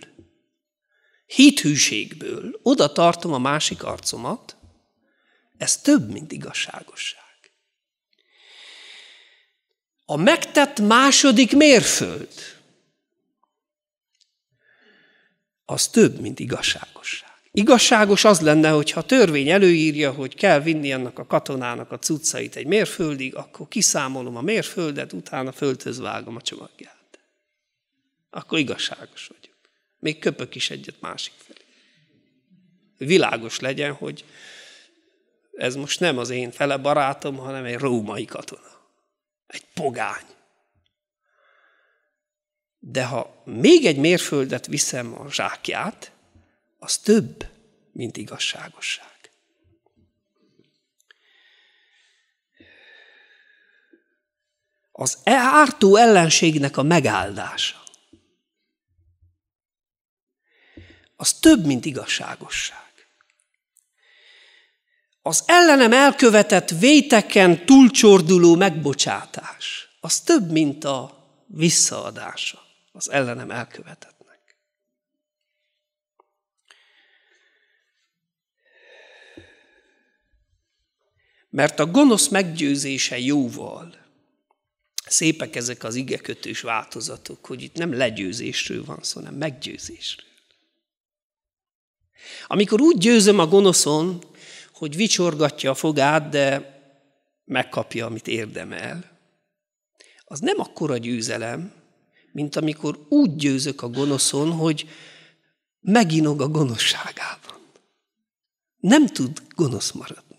S1: hithűségből oda tartom a másik arcomat, ez több, mint igazságosság a megtett második mérföld, az több, mint igazságosság. Igazságos az lenne, hogyha a törvény előírja, hogy kell vinni annak a katonának a cuccait egy mérföldig, akkor kiszámolom a mérföldet, utána földhöz vágom a csomagját. Akkor igazságos vagyok. Még köpök is egyet másik felé. Világos legyen, hogy ez most nem az én fele barátom, hanem egy római katona. Egy pogány. De ha még egy mérföldet viszem a zsákját, az több, mint igazságosság. Az e ártó ellenségnek a megáldása. Az több, mint igazságosság. Az ellenem elkövetett véteken túlcsorduló megbocsátás, az több, mint a visszaadása az ellenem elkövetettnek. Mert a gonosz meggyőzése jóval, szépek ezek az igekötős változatok, hogy itt nem legyőzésről van szó, hanem meggyőzésről. Amikor úgy győzöm a gonoszon, hogy vicsorgatja a fogát, de megkapja, amit érdemel. Az nem akkora győzelem, mint amikor úgy győzök a gonoszon, hogy meginog a gonoszságában. Nem tud gonosz maradni.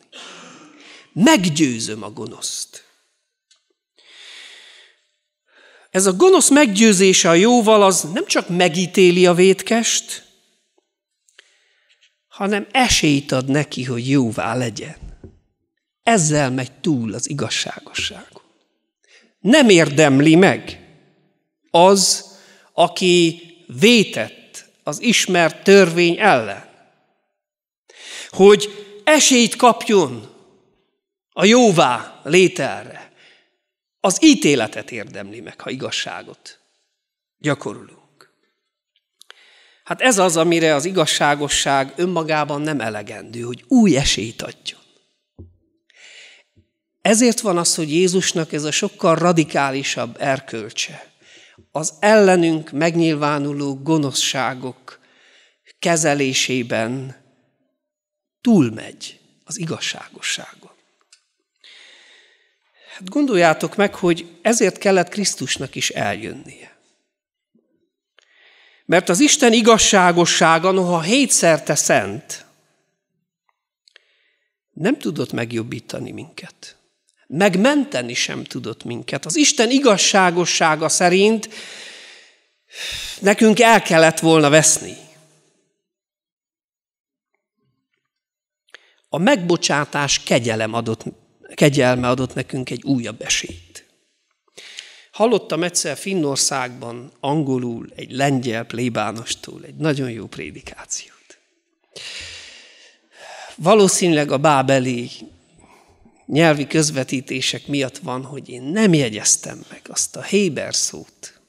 S1: Meggyőzöm a gonoszt. Ez a gonosz meggyőzése a jóval, az nem csak megítéli a vétkest, hanem esélyt ad neki, hogy jóvá legyen. Ezzel megy túl az igazságosság. Nem érdemli meg az, aki vétett az ismert törvény ellen, hogy esélyt kapjon a jóvá lételre. Az ítéletet érdemli meg, ha igazságot gyakorolunk. Hát ez az, amire az igazságosság önmagában nem elegendő, hogy új esélyt adjon. Ezért van az, hogy Jézusnak ez a sokkal radikálisabb erkölcse. Az ellenünk megnyilvánuló gonoszságok kezelésében túlmegy az igazságosságon. Hát gondoljátok meg, hogy ezért kellett Krisztusnak is eljönnie. Mert az Isten igazságossága, noha hétszerte szent, nem tudott megjobbítani minket. Megmenteni sem tudott minket. Az Isten igazságossága szerint nekünk el kellett volna veszni. A megbocsátás kegyelem adott, kegyelme adott nekünk egy újabb esélyt. Hallottam egyszer Finnországban angolul egy lengyel plébánostól egy nagyon jó prédikációt. Valószínűleg a bábeli nyelvi közvetítések miatt van, hogy én nem jegyeztem meg azt a Héber szót,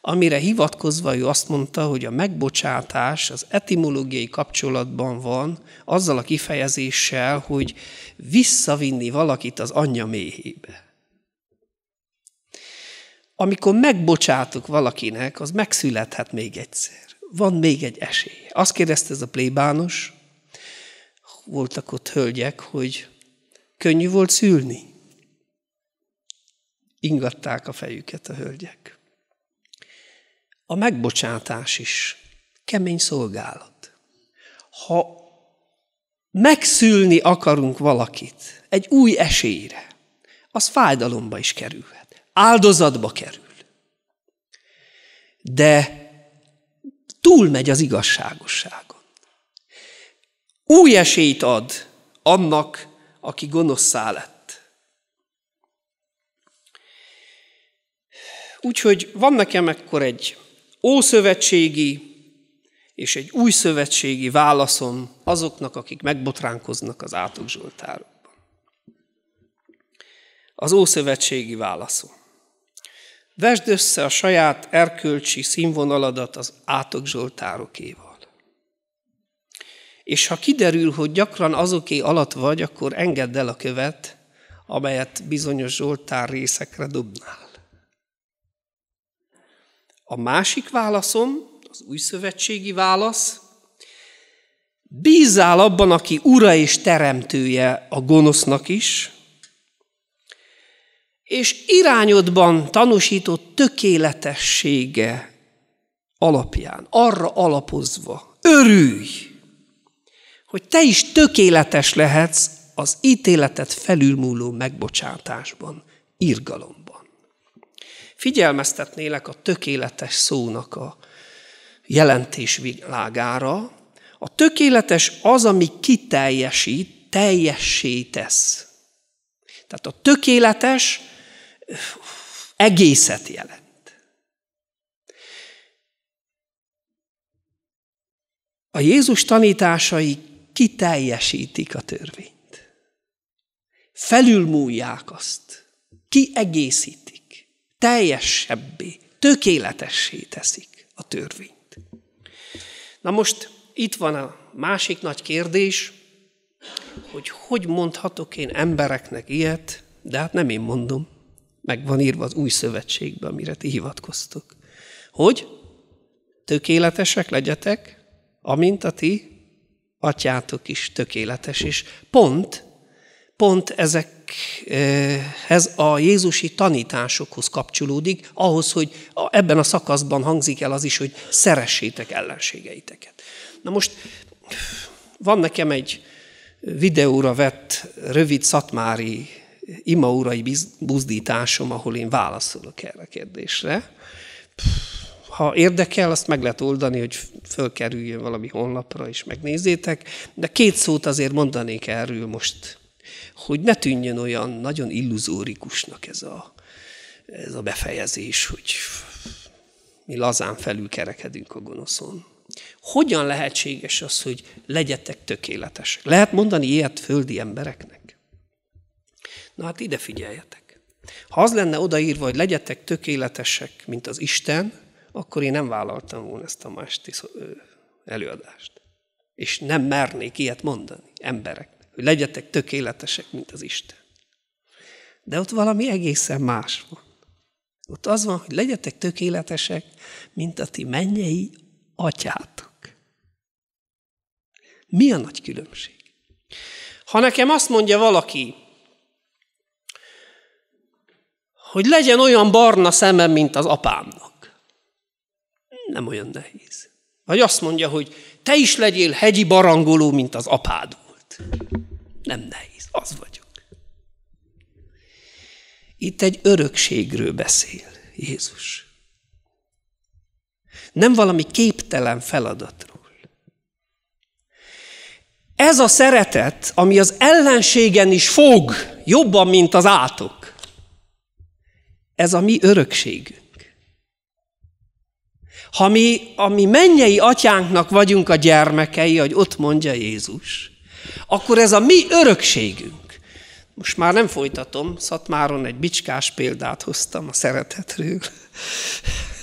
S1: amire hivatkozva ő azt mondta, hogy a megbocsátás az etimológiai kapcsolatban van azzal a kifejezéssel, hogy visszavinni valakit az anyja méhébe amikor megbocsátok valakinek, az megszülethet még egyszer. Van még egy esély. Azt kérdezte ez a plébános, voltak ott hölgyek, hogy könnyű volt szülni. Ingatták a fejüket a hölgyek. A megbocsátás is kemény szolgálat. Ha megszülni akarunk valakit egy új esélyre, az fájdalomba is kerül áldozatba kerül. De túlmegy az igazságosságon. Új esélyt ad annak, aki gonoszszá lett. Úgyhogy van nekem ekkor egy ószövetségi és egy új szövetségi válaszom azoknak, akik megbotránkoznak az átok Zsoltárokban. Az ószövetségi válaszom. Vesd össze a saját erkölcsi színvonaladat az átok zsoltárokéval. És ha kiderül, hogy gyakran azoké alatt vagy, akkor engedd el a követ, amelyet bizonyos zsoltár részekre dobnál. A másik válaszom, az új szövetségi válasz, bízál abban, aki ura és teremtője a gonosznak is, és irányodban tanúsított tökéletessége alapján, arra alapozva, örülj, hogy te is tökéletes lehetsz az ítéletet felülmúló megbocsátásban, irgalomban. Figyelmeztetnélek a tökéletes szónak a jelentés világára. A tökéletes az, ami kiteljesít, teljessé tesz. Tehát a tökéletes egészet jelent. A Jézus tanításai kiteljesítik a törvényt. Felülmúlják azt, kiegészítik, teljesebbé, tökéletessé teszik a törvényt. Na most itt van a másik nagy kérdés, hogy hogy mondhatok én embereknek ilyet, de hát nem én mondom. Meg van írva az új szövetségbe, amire ti hivatkoztok. Hogy tökéletesek legyetek, amint a ti atyátok is tökéletes, és pont, pont ezekhez a Jézusi tanításokhoz kapcsolódik, ahhoz, hogy ebben a szakaszban hangzik el az is, hogy szeressétek ellenségeiteket. Na most van nekem egy videóra vett rövid szatmári imaurai buzdításom, ahol én válaszolok erre a kérdésre. Ha érdekel, azt meg lehet oldani, hogy fölkerüljön valami honlapra, és megnézzétek, de két szót azért mondanék erről most, hogy ne tűnjön olyan nagyon illuzórikusnak ez a, ez a befejezés, hogy mi lazán felülkerekedünk a gonoszon. Hogyan lehetséges az, hogy legyetek tökéletesek? Lehet mondani ilyet földi embereknek? Na hát ide figyeljetek. Ha az lenne odaírva, hogy legyetek tökéletesek, mint az Isten, akkor én nem vállaltam volna ezt a másti előadást. És nem mernék ilyet mondani emberek, hogy legyetek tökéletesek, mint az Isten. De ott valami egészen más van. Ott az van, hogy legyetek tökéletesek, mint a ti mennyei atyátok. Mi a nagy különbség? Ha nekem azt mondja valaki, hogy legyen olyan barna szemem, mint az apámnak. Nem olyan nehéz. Vagy azt mondja, hogy te is legyél hegyi barangoló, mint az apád volt. Nem nehéz, az vagyok. Itt egy örökségről beszél Jézus. Nem valami képtelen feladatról. Ez a szeretet, ami az ellenségen is fog, jobban, mint az átok, ez a mi örökségünk. Ha mi a mi mennyei atyánknak vagyunk a gyermekei, hogy ott mondja Jézus, akkor ez a mi örökségünk. Most már nem folytatom, Szatmáron egy bicskás példát hoztam a szeretetről.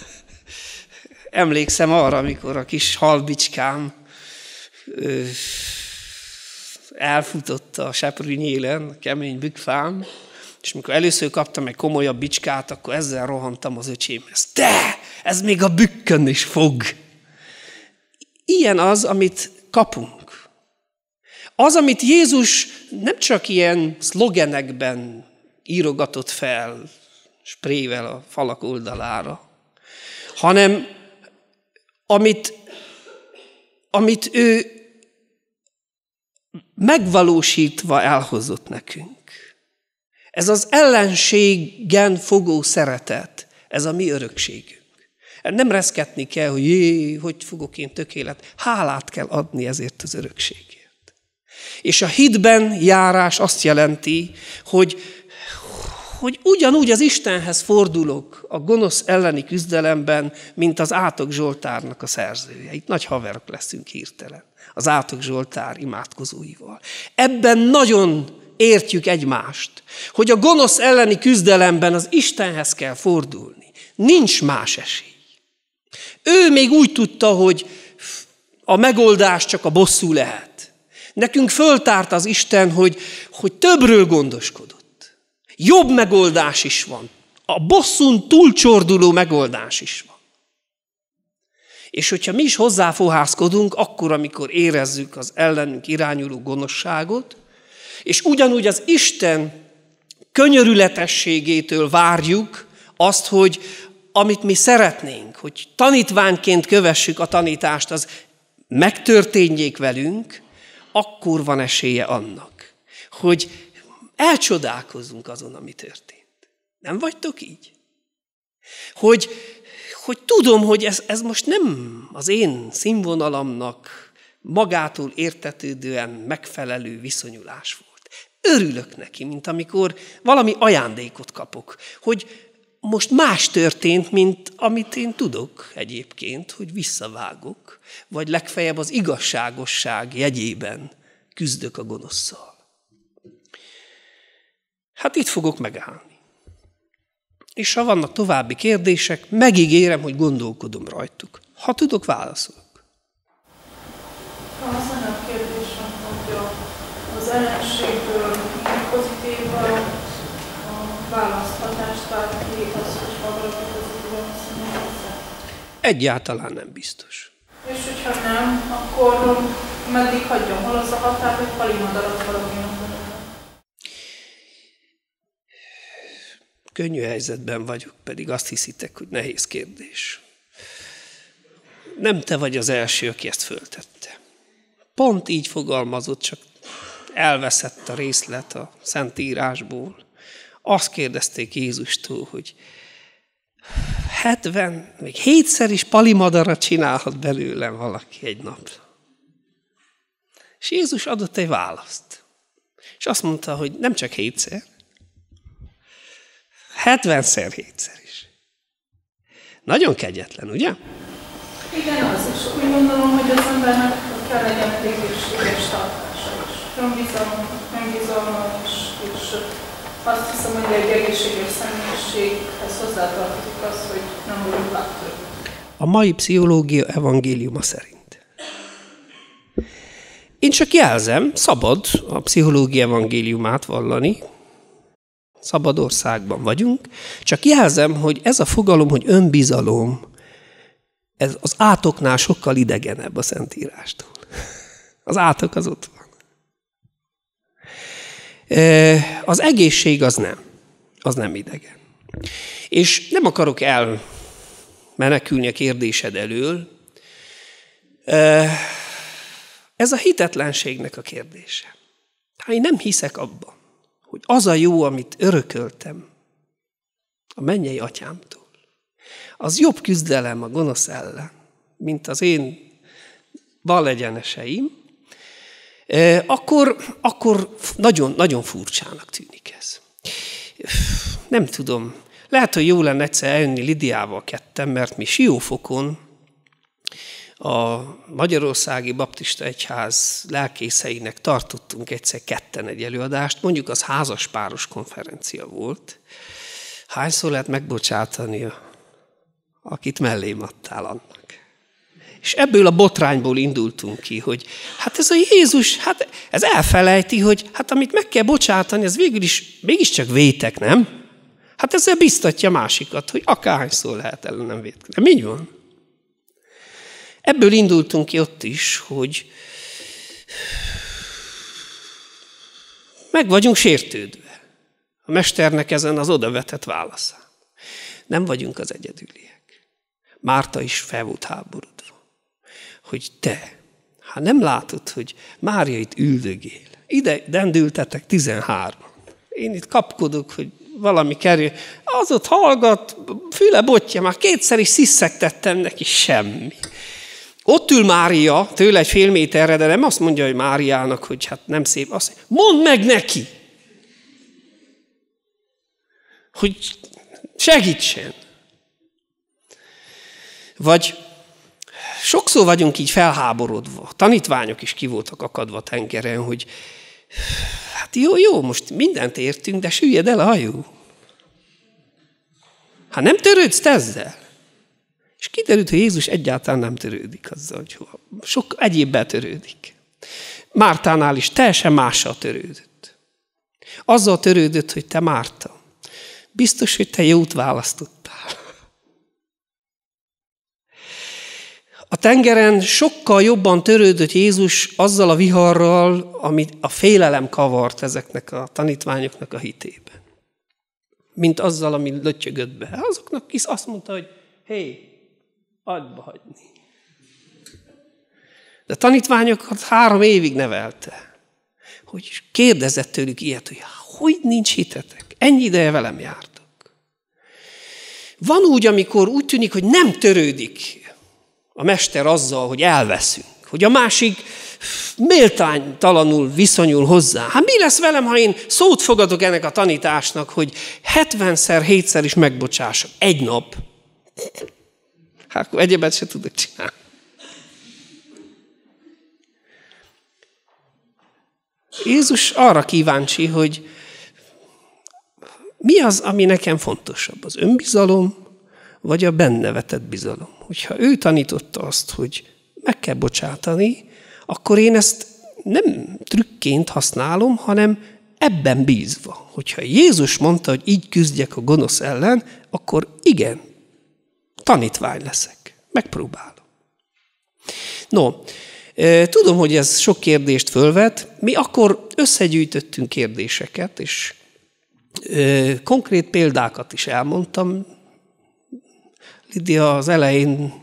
S1: Emlékszem arra, amikor a kis halbicskám elfutott a seprűnyélen, kemény bükfán, és mikor először kaptam egy komolyabb bicskát, akkor ezzel rohantam az öcsémhez. De! Ez még a bükkön is fog! Ilyen az, amit kapunk. Az, amit Jézus nem csak ilyen szlogenekben írogatott fel, sprével a falak oldalára, hanem amit, amit ő megvalósítva elhozott nekünk. Ez az ellenségen fogó szeretet, ez a mi örökségünk. Nem reszketni kell, hogy jé, hogy fogok én tökélet. Hálát kell adni ezért az örökségért. És a hitben járás azt jelenti, hogy, hogy ugyanúgy az Istenhez fordulok a gonosz elleni küzdelemben, mint az Átok Zsoltárnak a szerzője. Itt nagy haverok leszünk hirtelen, az Átok Zsoltár imádkozóival. Ebben nagyon értjük egymást. Hogy a gonosz elleni küzdelemben az Istenhez kell fordulni. Nincs más esély. Ő még úgy tudta, hogy a megoldás csak a bosszú lehet. Nekünk föltárt az Isten, hogy, hogy többről gondoskodott. Jobb megoldás is van. A bosszún túlcsorduló megoldás is van. És hogyha mi is hozzáfohászkodunk, akkor, amikor érezzük az ellenünk irányuló gonoszságot, és ugyanúgy az Isten könyörületességétől várjuk azt, hogy amit mi szeretnénk, hogy tanítványként kövessük a tanítást, az megtörténjék velünk, akkor van esélye annak, hogy elcsodálkozunk azon, ami történt. Nem vagytok így? Hogy, hogy tudom, hogy ez, ez most nem az én színvonalamnak magától értetődően megfelelő viszonyulás volt. Örülök neki, mint amikor valami ajándékot kapok, hogy most más történt, mint amit én tudok egyébként, hogy visszavágok, vagy legfeljebb az igazságosság jegyében küzdök a gonoszszal. Hát itt fogok megállni. És ha vannak további kérdések, megígérem, hogy gondolkodom rajtuk. Ha tudok, válaszolok. Az a kérdés, hogy az ellenségből választhatást ad ki az, hogy Egyáltalán nem biztos. És hogyha nem, akkor meddig hagyjon? Hol az a határ, hogy palimad alatt valami Könnyű helyzetben vagyok, pedig azt hiszitek, hogy nehéz kérdés. Nem te vagy az első, aki ezt föltette. Pont így fogalmazott, csak elveszett a részlet a Szentírásból azt kérdezték Jézustól, hogy 70, még hétszer is palimadara csinálhat belőlem valaki egy nap. És Jézus adott egy választ. És azt mondta, hogy nem csak hétszer, 70-szer hétszer is. Nagyon kegyetlen, ugye? Igen, az is. Úgy gondolom, hogy az embernek kell legyen és tartása is. nem önbizalom és, és azt hiszem, hogy egy egészséges személyiséghez hozzátartozik az, hogy nem vagyunk látók. A mai pszichológia evangéliuma szerint. Én csak jelzem, szabad a pszichológia evangéliumát vallani, szabad országban vagyunk, csak jelzem, hogy ez a fogalom, hogy önbizalom, ez az átoknál sokkal idegenebb a Szentírástól. Az átok az ott az egészség az nem. Az nem idegen. És nem akarok el, menekülni a kérdésed elől. Ez a hitetlenségnek a kérdése. Ha hát én nem hiszek abban, hogy az a jó, amit örököltem a mennyei atyámtól, az jobb küzdelem a gonosz ellen, mint az én balegyeneseim, akkor, akkor nagyon, nagyon furcsának tűnik ez. Nem tudom. Lehet, hogy jó lenne egyszer eljönni Lidiával ketten, mert mi Siófokon a Magyarországi Baptista Egyház lelkészeinek tartottunk egyszer ketten egy előadást, mondjuk az házaspáros konferencia volt. Hányszor lehet megbocsátani, akit mellém adtál annak? És ebből a botrányból indultunk ki, hogy hát ez a Jézus, hát ez elfelejti, hogy hát amit meg kell bocsátani, ez végül is mégiscsak vétek, nem? Hát ezzel biztatja másikat, hogy akárhányszor lehet ellenem vétkezni. Így van. Ebből indultunk ki ott is, hogy meg vagyunk sértődve a mesternek ezen az odavetett válaszán. Nem vagyunk az egyedüliek. Márta is fel volt háború hogy te, hát nem látod, hogy Mária itt üldögél. Ide dendültetek 13 Én itt kapkodok, hogy valami kerül. Az ott hallgat, füle botja, már kétszer is sziszegtettem neki semmi. Ott ül Mária, tőle egy fél méterre, de nem azt mondja, hogy Máriának, hogy hát nem szép. Azt mondja, mondd meg neki, hogy segítsen. Vagy sokszor vagyunk így felháborodva. A tanítványok is kivoltak akadva a tengeren, hogy hát jó, jó, most mindent értünk, de süllyed el a hajó. Hát nem törődsz ezzel? És kiderült, hogy Jézus egyáltalán nem törődik azzal, hogy hova. sok egyébben törődik. Mártánál is teljesen mással törődött. Azzal törődött, hogy te Márta. Biztos, hogy te jót választott. A tengeren sokkal jobban törődött Jézus azzal a viharral, amit a félelem kavart ezeknek a tanítványoknak a hitében. Mint azzal, ami lötyögött be. Azoknak is azt mondta, hogy hé, hey, add hagyni. De a tanítványokat három évig nevelte. Hogy kérdezett tőlük ilyet, hogy hogy nincs hitetek? Ennyi ideje velem jártak. Van úgy, amikor úgy tűnik, hogy nem törődik a mester azzal, hogy elveszünk, hogy a másik méltánytalanul viszonyul hozzá. Hát mi lesz velem, ha én szót fogadok ennek a tanításnak, hogy 70-szer, 7-szer is megbocsássam egy nap? Hát akkor egyebet se tudok csinálni. Jézus arra kíváncsi, hogy mi az, ami nekem fontosabb, az önbizalom, vagy a benne vetett bizalom? hogyha ő tanította azt, hogy meg kell bocsátani, akkor én ezt nem trükként használom, hanem ebben bízva. Hogyha Jézus mondta, hogy így küzdjek a gonosz ellen, akkor igen, tanítvány leszek. Megpróbálom. No, tudom, hogy ez sok kérdést fölvet. Mi akkor összegyűjtöttünk kérdéseket, és konkrét példákat is elmondtam, Lidia az elején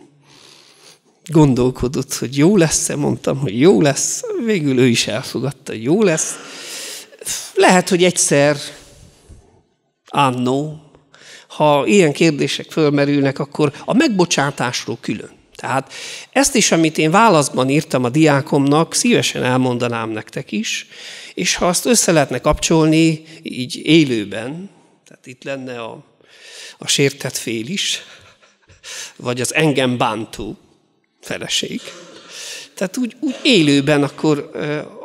S1: gondolkodott, hogy jó lesz-e, mondtam, hogy jó lesz, végül ő is elfogadta, hogy jó lesz. Lehet, hogy egyszer, annó, ha ilyen kérdések fölmerülnek, akkor a megbocsátásról külön. Tehát ezt is, amit én válaszban írtam a diákomnak, szívesen elmondanám nektek is, és ha azt össze lehetne kapcsolni így élőben, tehát itt lenne a, a sértett fél is, vagy az engem bántó feleség. Tehát úgy, úgy élőben akkor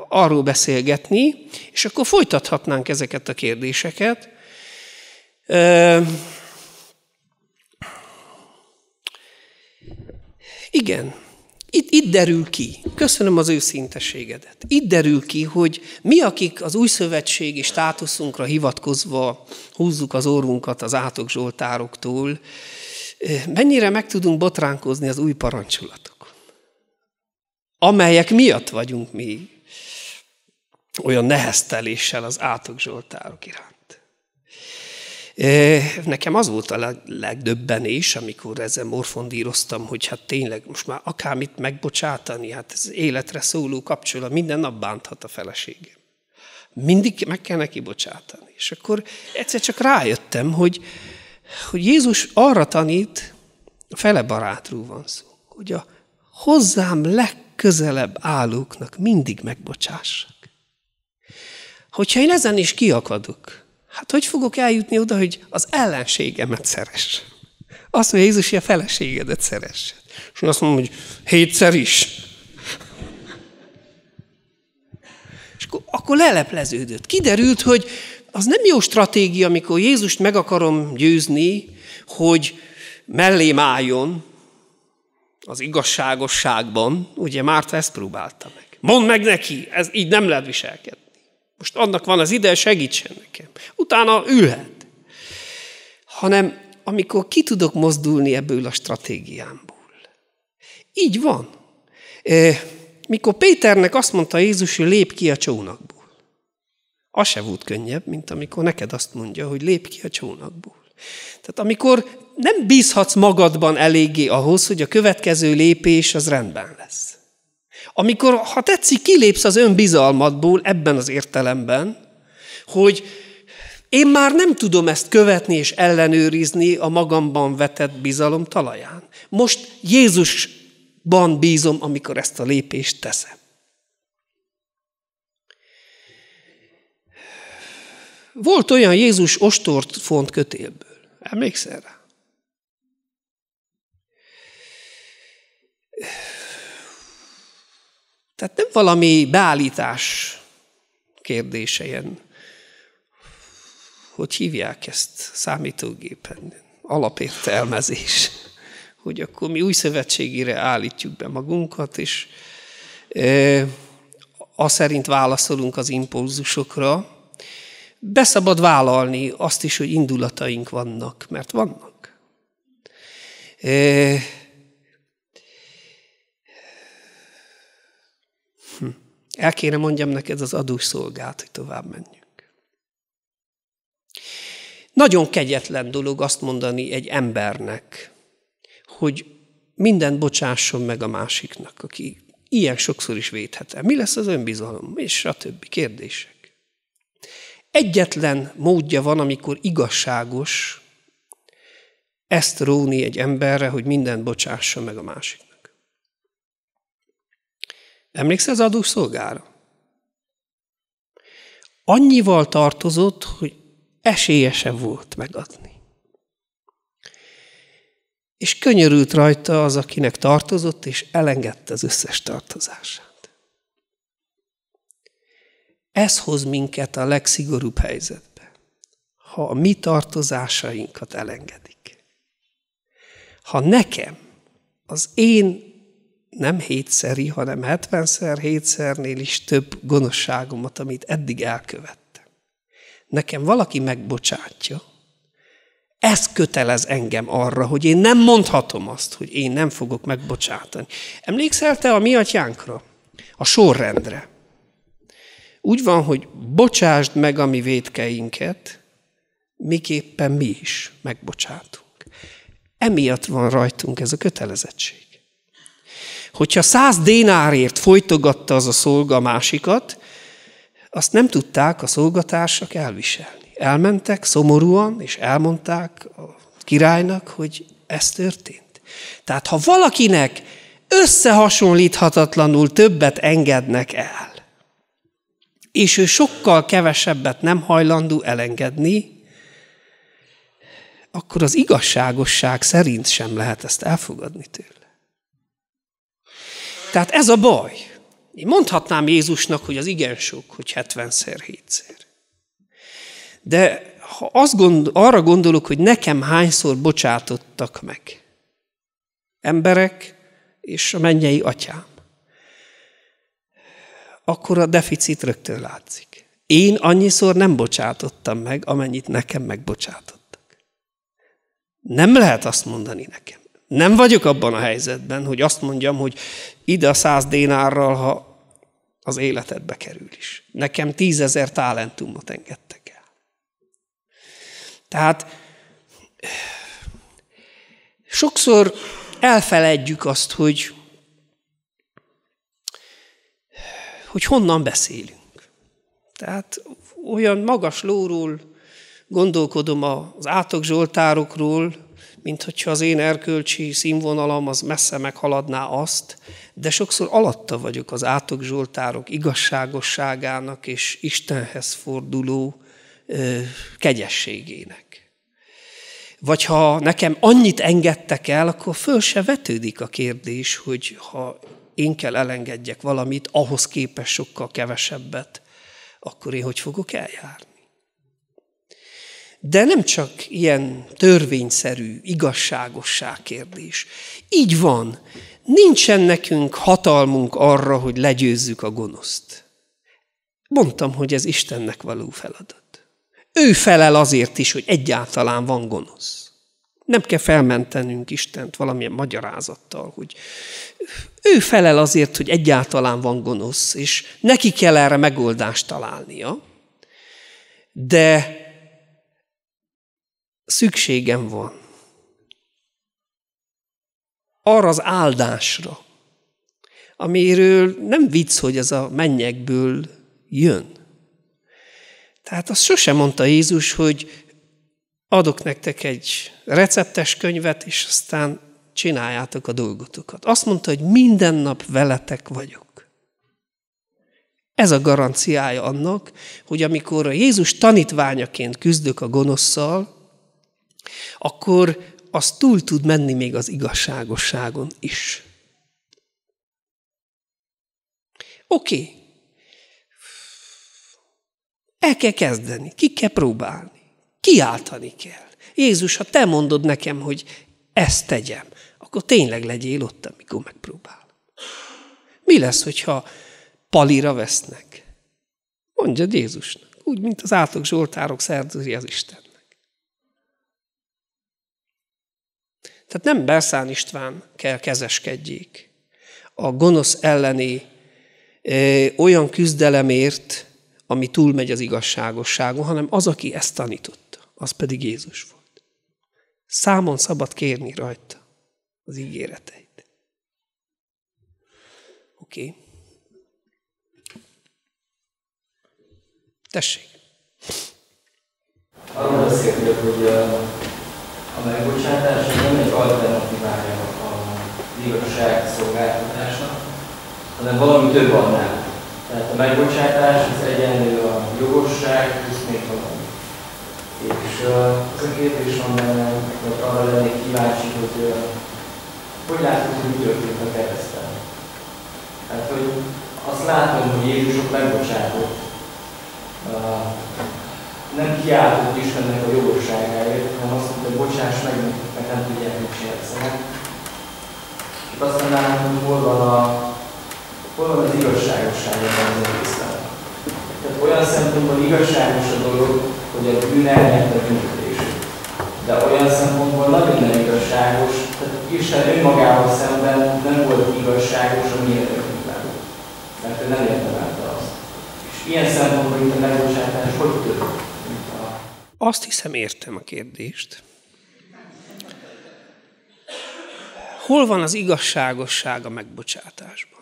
S1: arról beszélgetni, és akkor folytathatnánk ezeket a kérdéseket. Igen, itt, itt derül ki, köszönöm az őszinteségedet, itt derül ki, hogy mi, akik az új szövetségi státuszunkra hivatkozva húzzuk az orrunkat az átok zsoltároktól, mennyire meg tudunk botránkozni az új parancsolatokon, amelyek miatt vagyunk mi olyan nehezteléssel az átok Zsoltárok iránt. Nekem az volt a legdöbbenés, amikor ezzel morfondíroztam, hogy hát tényleg most már akármit megbocsátani, hát ez életre szóló kapcsolat, minden nap bánthat a feleségem. Mindig meg kell neki bocsátani. És akkor egyszer csak rájöttem, hogy, hogy Jézus arra tanít, fele barátról van szó, hogy a hozzám legközelebb állóknak mindig megbocsássak. Hogyha én ezen is kiakadok, hát hogy fogok eljutni oda, hogy az ellenségemet szeres? Azt mondja Jézus, hogy a feleségedet szeres. És azt mondom, hogy hétszer is. És akkor, akkor lelepleződött. Kiderült, hogy az nem jó stratégia, amikor Jézust meg akarom győzni, hogy mellém álljon az igazságosságban, ugye Márta ezt próbálta meg. Mondd meg neki, ez így nem lehet viselkedni. Most annak van az ide, segítsen nekem. Utána ülhet. Hanem amikor ki tudok mozdulni ebből a stratégiámból. Így van. Eh, mikor Péternek azt mondta Jézus, hogy lép ki a csónakból. Az se volt könnyebb, mint amikor neked azt mondja, hogy lép ki a csónakból. Tehát amikor nem bízhatsz magadban eléggé ahhoz, hogy a következő lépés az rendben lesz. Amikor, ha tetszik, kilépsz az önbizalmadból ebben az értelemben, hogy én már nem tudom ezt követni és ellenőrizni a magamban vetett bizalom talaján. Most Jézusban bízom, amikor ezt a lépést teszem. Volt olyan Jézus ostort font kötélből. Emlékszel rá? Tehát nem valami beállítás kérdése ilyen, hogy hívják ezt számítógépen, alapértelmezés, hogy akkor mi új szövetségére állítjuk be magunkat, és e, eh, azt szerint válaszolunk az impulzusokra, beszabad vállalni azt is, hogy indulataink vannak, mert vannak. E... Hm. El kéne mondjam neked az adós szolgát, hogy tovább menjünk. Nagyon kegyetlen dolog azt mondani egy embernek, hogy minden bocsásson meg a másiknak, aki ilyen sokszor is védhet el. Mi lesz az önbizalom? És a többi kérdések. Egyetlen módja van, amikor igazságos ezt róni egy emberre, hogy mindent bocsássa meg a másiknak. Emlékszel az adószolgára? Annyival tartozott, hogy esélyese volt megadni. És könyörült rajta az, akinek tartozott, és elengedte az összes tartozását. Ez hoz minket a legszigorúbb helyzetbe, ha a mi tartozásainkat elengedik. Ha nekem az én nem hétszeri, hanem 70-szer, hétszernél is több gonoszságomat, amit eddig elkövettem. Nekem valaki megbocsátja, ez kötelez engem arra, hogy én nem mondhatom azt, hogy én nem fogok megbocsátani. Emlékszel te a mi atyánkra? A sorrendre. Úgy van, hogy bocsásd meg a mi védkeinket, miképpen mi is megbocsátunk. Emiatt van rajtunk ez a kötelezettség. Hogyha száz dénárért folytogatta az a szolga másikat, azt nem tudták a szolgatársak elviselni. Elmentek szomorúan, és elmondták a királynak, hogy ez történt. Tehát ha valakinek összehasonlíthatatlanul többet engednek el, és ő sokkal kevesebbet nem hajlandó elengedni, akkor az igazságosság szerint sem lehet ezt elfogadni tőle. Tehát ez a baj. Én mondhatnám Jézusnak, hogy az igen sok, hogy 70-szer, 7-szer. De ha azt gondol, arra gondolok, hogy nekem hányszor bocsátottak meg emberek és a mennyei atyám, akkor a deficit rögtön látszik. Én annyiszor nem bocsátottam meg, amennyit nekem megbocsátottak. Nem lehet azt mondani nekem. Nem vagyok abban a helyzetben, hogy azt mondjam, hogy ide a száz dénárral, ha az életedbe kerül is. Nekem tízezer talentumot engedtek el. Tehát sokszor elfeledjük azt, hogy hogy honnan beszélünk. Tehát olyan magas lóról gondolkodom az átok zsoltárokról, mint hogyha az én erkölcsi színvonalam az messze meghaladná azt, de sokszor alatta vagyok az átok zsoltárok igazságosságának és Istenhez forduló ö, kegyességének. Vagy ha nekem annyit engedtek el, akkor föl se vetődik a kérdés, hogy ha én kell elengedjek valamit, ahhoz képes sokkal kevesebbet, akkor én hogy fogok eljárni? De nem csak ilyen törvényszerű, igazságosság kérdés. Így van, nincsen nekünk hatalmunk arra, hogy legyőzzük a gonoszt. Mondtam, hogy ez Istennek való feladat. Ő felel azért is, hogy egyáltalán van gonosz. Nem kell felmentenünk Istent valamilyen magyarázattal, hogy ő felel azért, hogy egyáltalán van gonosz, és neki kell erre megoldást találnia, de szükségem van arra az áldásra, amiről nem vicc, hogy ez a mennyekből jön. Tehát azt sosem mondta Jézus, hogy adok nektek egy receptes könyvet, és aztán csináljátok a dolgotokat. Azt mondta, hogy minden nap veletek vagyok. Ez a garanciája annak, hogy amikor a Jézus tanítványaként küzdök a gonoszszal, akkor az túl tud menni még az igazságosságon is. Oké. Okay. El kell kezdeni, ki kell próbálni. Kiáltani kell. Jézus, ha te mondod nekem, hogy ezt tegyem, akkor tényleg legyél ott, amikor megpróbál. Mi lesz, hogyha palira vesznek? Mondja Jézusnak, úgy, mint az átok zsoltárok szerzői az Istennek. Tehát nem Berszán István kell kezeskedjék a gonosz elleni ö, olyan küzdelemért, ami túlmegy az igazságosságon, hanem az, aki ezt tanította, az pedig Jézus volt. Számon szabad kérni rajta az ígéreteit. Oké. Okay. Tessék. Arról beszéltünk, hogy a megbocsátás nem egy alternatívája a igazság szolgáltatásnak, hanem valami több annál. Tehát a megbocsátás az egyenlő a jogosság plusz még valami. És az a kérdés van benne, hogy arra lennék kíváncsi, hogy hogy látjuk, hogy mi történt a keresztel. Hát, hogy azt látom, hogy Jézus ott megbocsátott. nem kiáltott Istennek a jogosságáért, hanem azt mondta, hogy bocsáss meg, mert nem tudják, mit csinálsz. És hát, aztán látom, hogy hol van a hol van az igazságosság ebben az egészben. Tehát olyan szempontból igazságos a dolog, hogy a bűn a büntetését. De olyan szempontból nagyon nem igazságos, tehát Isten önmagával szemben nem volt igazságos a mi érdekünkben. Mert ő nem érdemelte azt. És ilyen szempontból itt a megbocsátás hogy tört? Azt hiszem értem a kérdést. Hol van az igazságosság a megbocsátásban?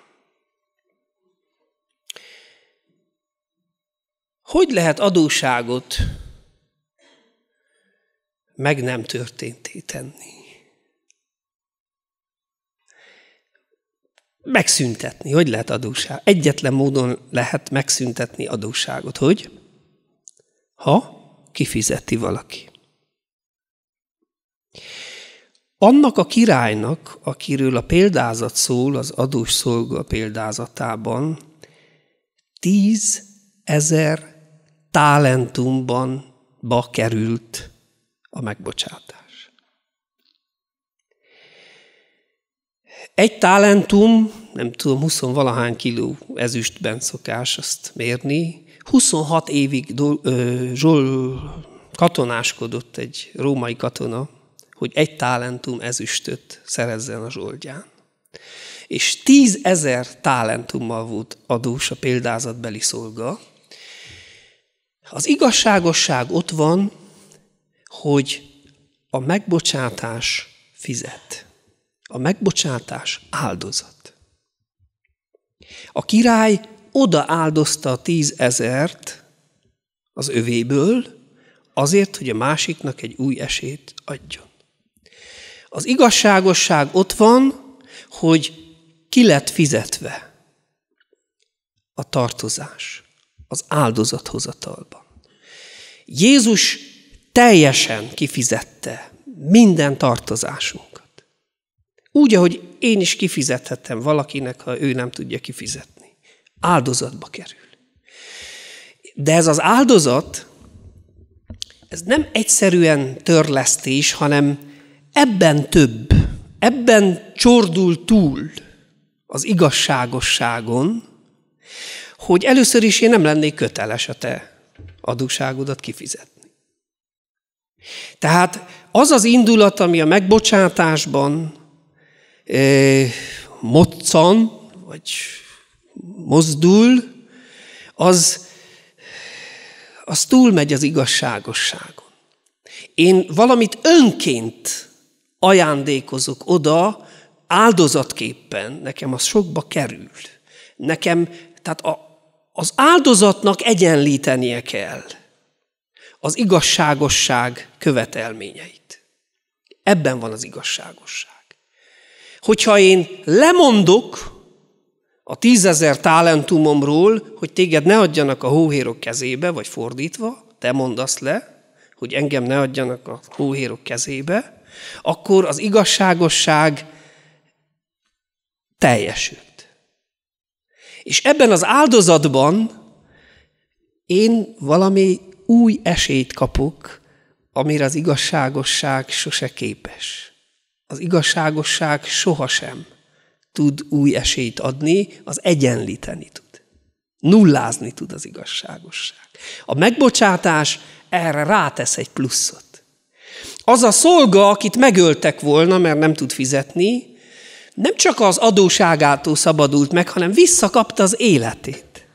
S1: Hogy lehet adóságot meg nem történté tenni? Megszüntetni. Hogy lehet adóság? Egyetlen módon lehet megszüntetni adóságot. Hogy? Ha kifizeti valaki. Annak a királynak, akiről a példázat szól az adós szolga példázatában, tíz ezer talentumban ba került a megbocsátás. Egy talentum, nem tudom, 20 valahány kiló ezüstben szokás azt mérni, 26 évig dol, ö, zsol, katonáskodott egy római katona, hogy egy talentum ezüstöt szerezzen a zsoldján. És tízezer talentummal volt adós a példázatbeli szolga, az igazságosság ott van, hogy a megbocsátás fizet. A megbocsátás áldozat. A király oda áldozta a tízezert az övéből, azért, hogy a másiknak egy új esét adjon. Az igazságosság ott van, hogy ki lett fizetve a tartozás az áldozathozatalban. Jézus teljesen kifizette minden tartozásunkat. Úgy, ahogy én is kifizethettem valakinek, ha ő nem tudja kifizetni. Áldozatba kerül. De ez az áldozat, ez nem egyszerűen törlesztés, hanem ebben több, ebben csordul túl az igazságosságon, hogy először is én nem lennék köteles a te adóságodat kifizetni. Tehát az az indulat, ami a megbocsátásban moccan, vagy mozdul, az, az túlmegy az igazságosságon. Én valamit önként ajándékozok oda, áldozatképpen, nekem az sokba kerül. Nekem, tehát a, az áldozatnak egyenlítenie kell az igazságosság követelményeit. Ebben van az igazságosság. Hogyha én lemondok a tízezer talentumomról, hogy téged ne adjanak a hóhérok kezébe, vagy fordítva, te mondasz le, hogy engem ne adjanak a hóhérok kezébe, akkor az igazságosság teljesül. És ebben az áldozatban én valami új esélyt kapok, amire az igazságosság sose képes. Az igazságosság sohasem tud új esélyt adni, az egyenlíteni tud. Nullázni tud az igazságosság. A megbocsátás erre rátesz egy pluszot. Az a szolga, akit megöltek volna, mert nem tud fizetni, nem csak az adóságától szabadult meg, hanem visszakapta az életét.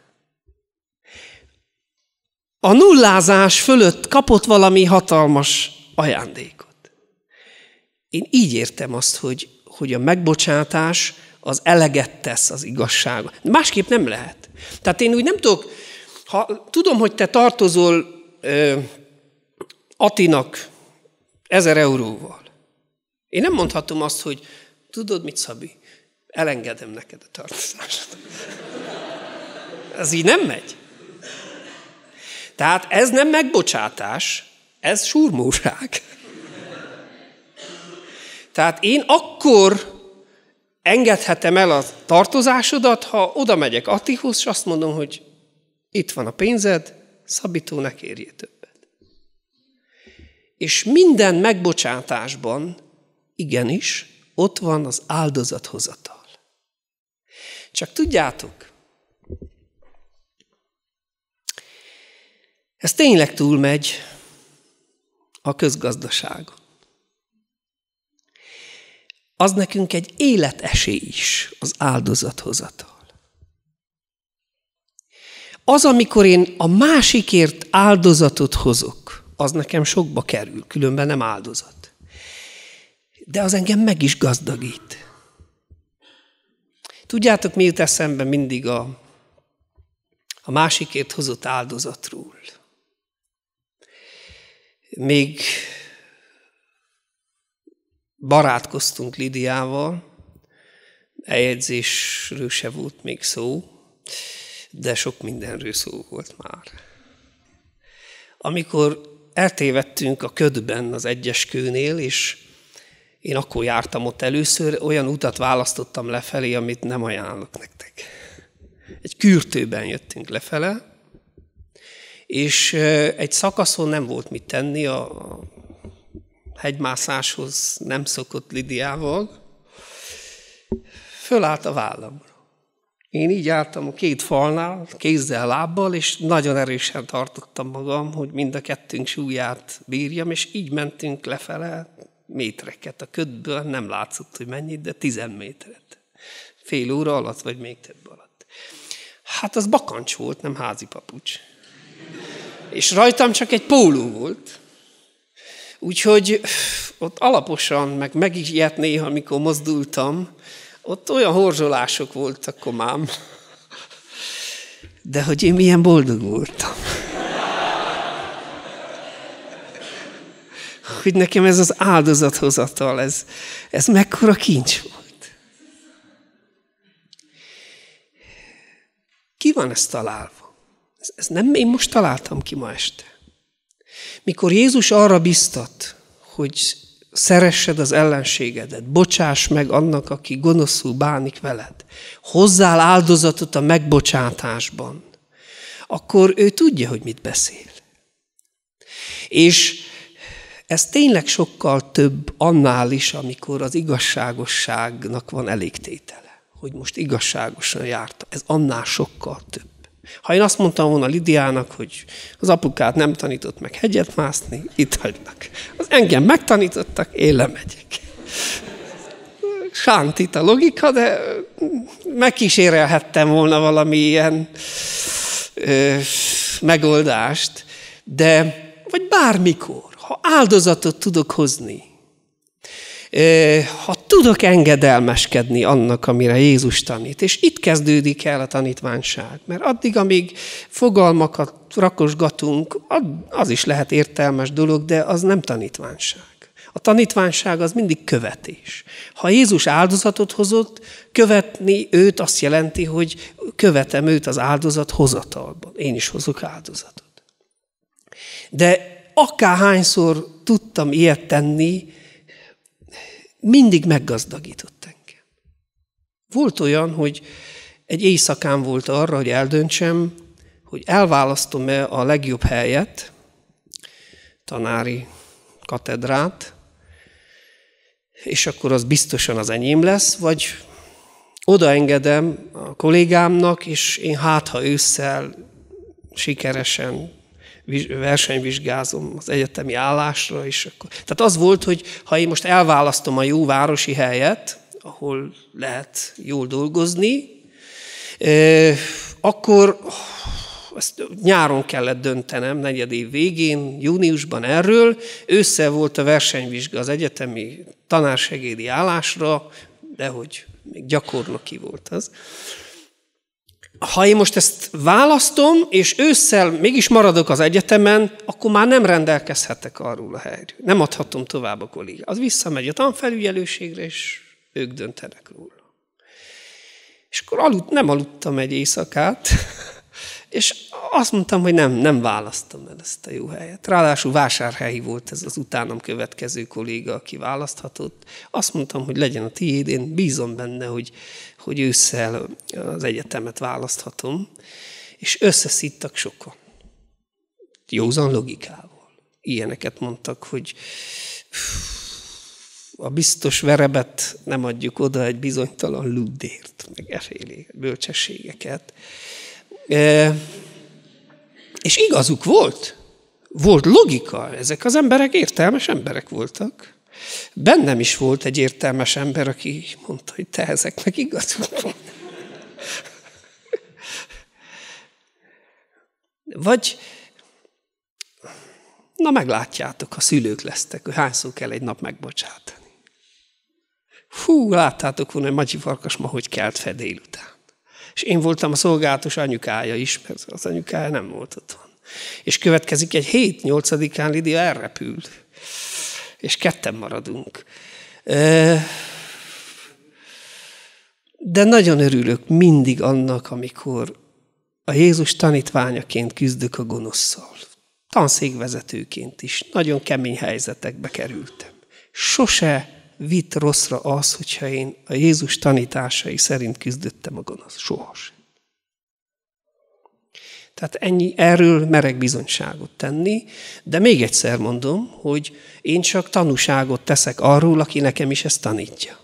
S1: A nullázás fölött kapott valami hatalmas ajándékot. Én így értem azt, hogy, hogy a megbocsátás az eleget tesz az igazsága. Másképp nem lehet. Tehát én úgy nem tudok, ha tudom, hogy te tartozol ö, Atinak ezer euróval, én nem mondhatom azt, hogy Tudod mit, Szabi? Elengedem neked a tartozást. Ez így nem megy. Tehát ez nem megbocsátás, ez súrmóság. Tehát én akkor engedhetem el a tartozásodat, ha oda megyek Atihoz, és azt mondom, hogy itt van a pénzed, Szabító, ne kérjél többet. És minden megbocsátásban, igenis, ott van az áldozathozatal. Csak tudjátok, ez tényleg túlmegy a közgazdaságon. Az nekünk egy életesély is az áldozathozatal. Az, amikor én a másikért áldozatot hozok, az nekem sokba kerül, különben nem áldozat de az engem meg is gazdagít. Tudjátok, mi jut eszembe mindig a, a másikért hozott áldozatról? Még barátkoztunk Lidiával, eljegyzésről se volt még szó, de sok mindenről szó volt már. Amikor eltévedtünk a ködben az egyes kőnél, és én akkor jártam ott először, olyan utat választottam lefelé, amit nem ajánlok nektek. Egy kürtőben jöttünk lefele, és egy szakaszon nem volt mit tenni, a hegymászáshoz nem szokott Lidiával. Fölállt a vállamra. Én így álltam a két falnál, kézzel, lábbal, és nagyon erősen tartottam magam, hogy mind a kettőnk súlyát bírjam, és így mentünk lefele, métereket. A ködből nem látszott, hogy mennyit, de tizen méteret. Fél óra alatt, vagy még több alatt. Hát az bakancs volt, nem házi papucs. És rajtam csak egy póló volt. Úgyhogy ott alaposan, meg meg ilyet néha, amikor mozdultam, ott olyan horzsolások voltak komám, de hogy én milyen boldog voltam. hogy nekem ez az áldozathozatal, ez, ez mekkora kincs volt. Ki van ezt találva? Ez, ez nem én most találtam ki ma este. Mikor Jézus arra biztat, hogy szeressed az ellenségedet, bocsáss meg annak, aki gonoszul bánik veled, hozzál áldozatot a megbocsátásban, akkor ő tudja, hogy mit beszél. És ez tényleg sokkal több annál is, amikor az igazságosságnak van elégtétele, hogy most igazságosan járta. Ez annál sokkal több. Ha én azt mondtam volna Lidiának, hogy az apukát nem tanított meg hegyet mászni, itt hagynak. Az engem megtanítottak, én lemegyek. Sántít a logika, de megkísérelhettem volna valami ilyen ö, megoldást, de vagy bármikor ha áldozatot tudok hozni, ha tudok engedelmeskedni annak, amire Jézus tanít. És itt kezdődik el a tanítványság, mert addig, amíg fogalmakat rakosgatunk, az is lehet értelmes dolog, de az nem tanítványság. A tanítványság az mindig követés. Ha Jézus áldozatot hozott, követni őt azt jelenti, hogy követem őt az áldozat hozatalban. Én is hozok áldozatot. De akárhányszor tudtam ilyet tenni, mindig meggazdagított engem. Volt olyan, hogy egy éjszakán volt arra, hogy eldöntsem, hogy elválasztom-e a legjobb helyet, tanári katedrát, és akkor az biztosan az enyém lesz, vagy odaengedem a kollégámnak, és én hát, ha ősszel sikeresen versenyvizsgázom az egyetemi állásra, és akkor... Tehát az volt, hogy ha én most elválasztom a jó városi helyet, ahol lehet jól dolgozni, akkor ezt nyáron kellett döntenem, negyed év végén, júniusban erről. Össze volt a versenyvizsga az egyetemi tanársegédi állásra, de hogy még gyakornoki volt az ha én most ezt választom, és ősszel mégis maradok az egyetemen, akkor már nem rendelkezhetek arról a helyről. Nem adhatom tovább a kollégát. Az visszamegy a tanfelügyelőségre, és ők döntenek róla. És akkor aludt, nem aludtam egy éjszakát, és azt mondtam, hogy nem, nem választom el ezt a jó helyet. Ráadásul vásárhelyi volt ez az utánam következő kolléga, aki választhatott. Azt mondtam, hogy legyen a tiéd, én bízom benne, hogy, hogy ősszel az egyetemet választhatom, és összeszittak sokan. Józan logikával. Ilyeneket mondtak, hogy a biztos verebet nem adjuk oda egy bizonytalan luddért, meg eféli bölcsességeket. E, és igazuk volt. Volt logika. Ezek az emberek értelmes emberek voltak. Bennem is volt egy értelmes ember, aki mondta, hogy te ezeknek igazuk Vagy, na meglátjátok, ha szülők lesztek, hogy hányszor kell egy nap megbocsátani. Hú, láttátok volna, hogy Magyi Farkas ma hogy kelt fel délután. És én voltam a szolgálatos anyukája is, mert az anyukája nem volt otthon. És következik egy hét, nyolcadikán Lidia elrepült és ketten maradunk. De nagyon örülök mindig annak, amikor a Jézus tanítványaként küzdök a gonoszszal. Tanszékvezetőként is. Nagyon kemény helyzetekbe kerültem. Sose vitt rosszra az, hogyha én a Jézus tanításai szerint küzdöttem a gonosz. Sohasem. Tehát ennyi, erről merek bizonyságot tenni, de még egyszer mondom, hogy én csak tanúságot teszek arról, aki nekem is ezt tanítja.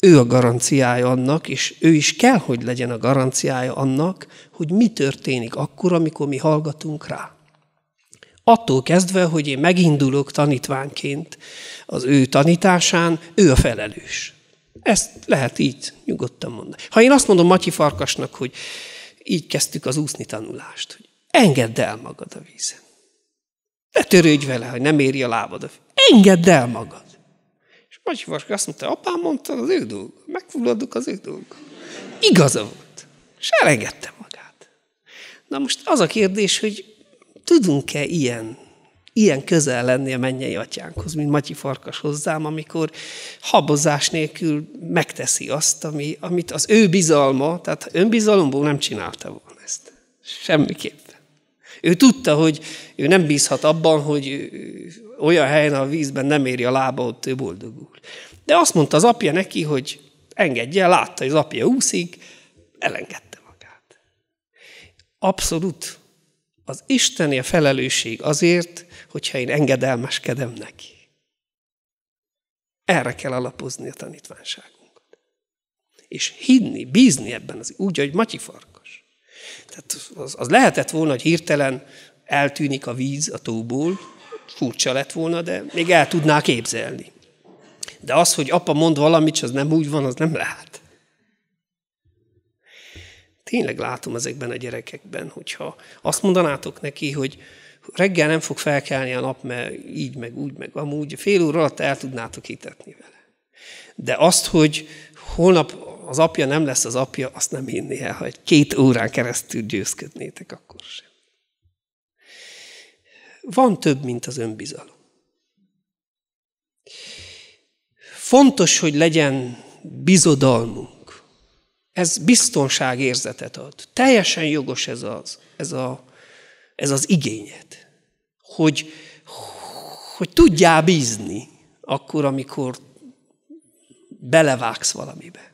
S1: Ő a garanciája annak, és ő is kell, hogy legyen a garanciája annak, hogy mi történik akkor, amikor mi hallgatunk rá. Attól kezdve, hogy én megindulok tanítványként az ő tanításán, ő a felelős. Ezt lehet így nyugodtan mondani. Ha én azt mondom Matyi Farkasnak, hogy így kezdtük az úszni tanulást, hogy engedd el magad a vízen. Ne törődj vele, hogy nem éri a lábad a víz. Engedd el magad. És Macsi Vaska azt mondta, apám mondta, az ő dolg, Megfulladok az ő dolg. Igaza volt. És elengedte magát. Na most az a kérdés, hogy tudunk-e ilyen ilyen közel lenni a mennyei atyánkhoz, mint Matyi Farkas hozzám, amikor habozás nélkül megteszi azt, ami, amit az ő bizalma, tehát önbizalomból nem csinálta volna ezt. Semmiképpen. Ő tudta, hogy ő nem bízhat abban, hogy olyan helyen a vízben nem éri a lába, ott ő boldogul. De azt mondta az apja neki, hogy engedje, látta, hogy az apja úszik, elengedte magát. Abszolút. Az Isteni a felelősség azért, hogyha én engedelmeskedem neki. Erre kell alapozni a tanítványságunkat. És hinni, bízni ebben, az, úgy, hogy Matyi Farkas. Tehát az, az lehetett volna, hogy hirtelen eltűnik a víz a tóból, furcsa lett volna, de még el tudná képzelni. De az, hogy apa mond valamit, és az nem úgy van, az nem lehet. Tényleg látom ezekben a gyerekekben, hogyha azt mondanátok neki, hogy reggel nem fog felkelni a nap, mert így, meg úgy, meg amúgy, fél óra alatt el tudnátok hitetni vele. De azt, hogy holnap az apja nem lesz az apja, azt nem hinné el, ha egy két órán keresztül győzködnétek, akkor sem. Van több, mint az önbizalom. Fontos, hogy legyen bizodalmunk. Ez biztonságérzetet ad. Teljesen jogos ez, az, ez a ez az igényed, hogy, hogy tudjál bízni akkor, amikor belevágsz valamibe.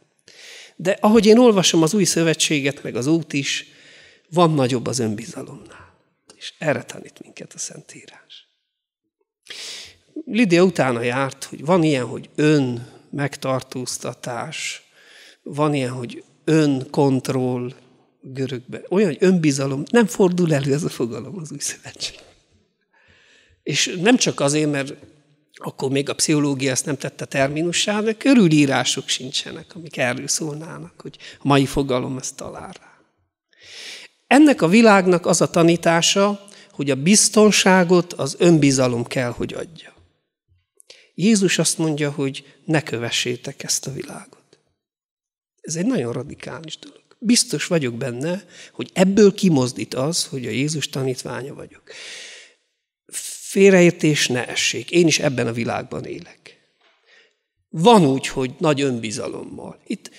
S1: De ahogy én olvasom az új szövetséget, meg az út is, van nagyobb az önbizalomnál. És erre tanít minket a Szentírás. Lidia utána járt, hogy van ilyen, hogy ön megtartóztatás, van ilyen, hogy önkontroll, görögbe. Olyan önbizalom, nem fordul elő ez a fogalom az új szövetség. És nem csak azért, mert akkor még a pszichológia ezt nem tette terminussá, de körülírások sincsenek, amik erről szólnának, hogy a mai fogalom ezt talál rá. Ennek a világnak az a tanítása, hogy a biztonságot az önbizalom kell, hogy adja. Jézus azt mondja, hogy ne kövessétek ezt a világot. Ez egy nagyon radikális dolog. Biztos vagyok benne, hogy ebből kimozdít az, hogy a Jézus tanítványa vagyok. Félreértés ne essék. Én is ebben a világban élek. Van úgy, hogy nagy önbizalommal. Itt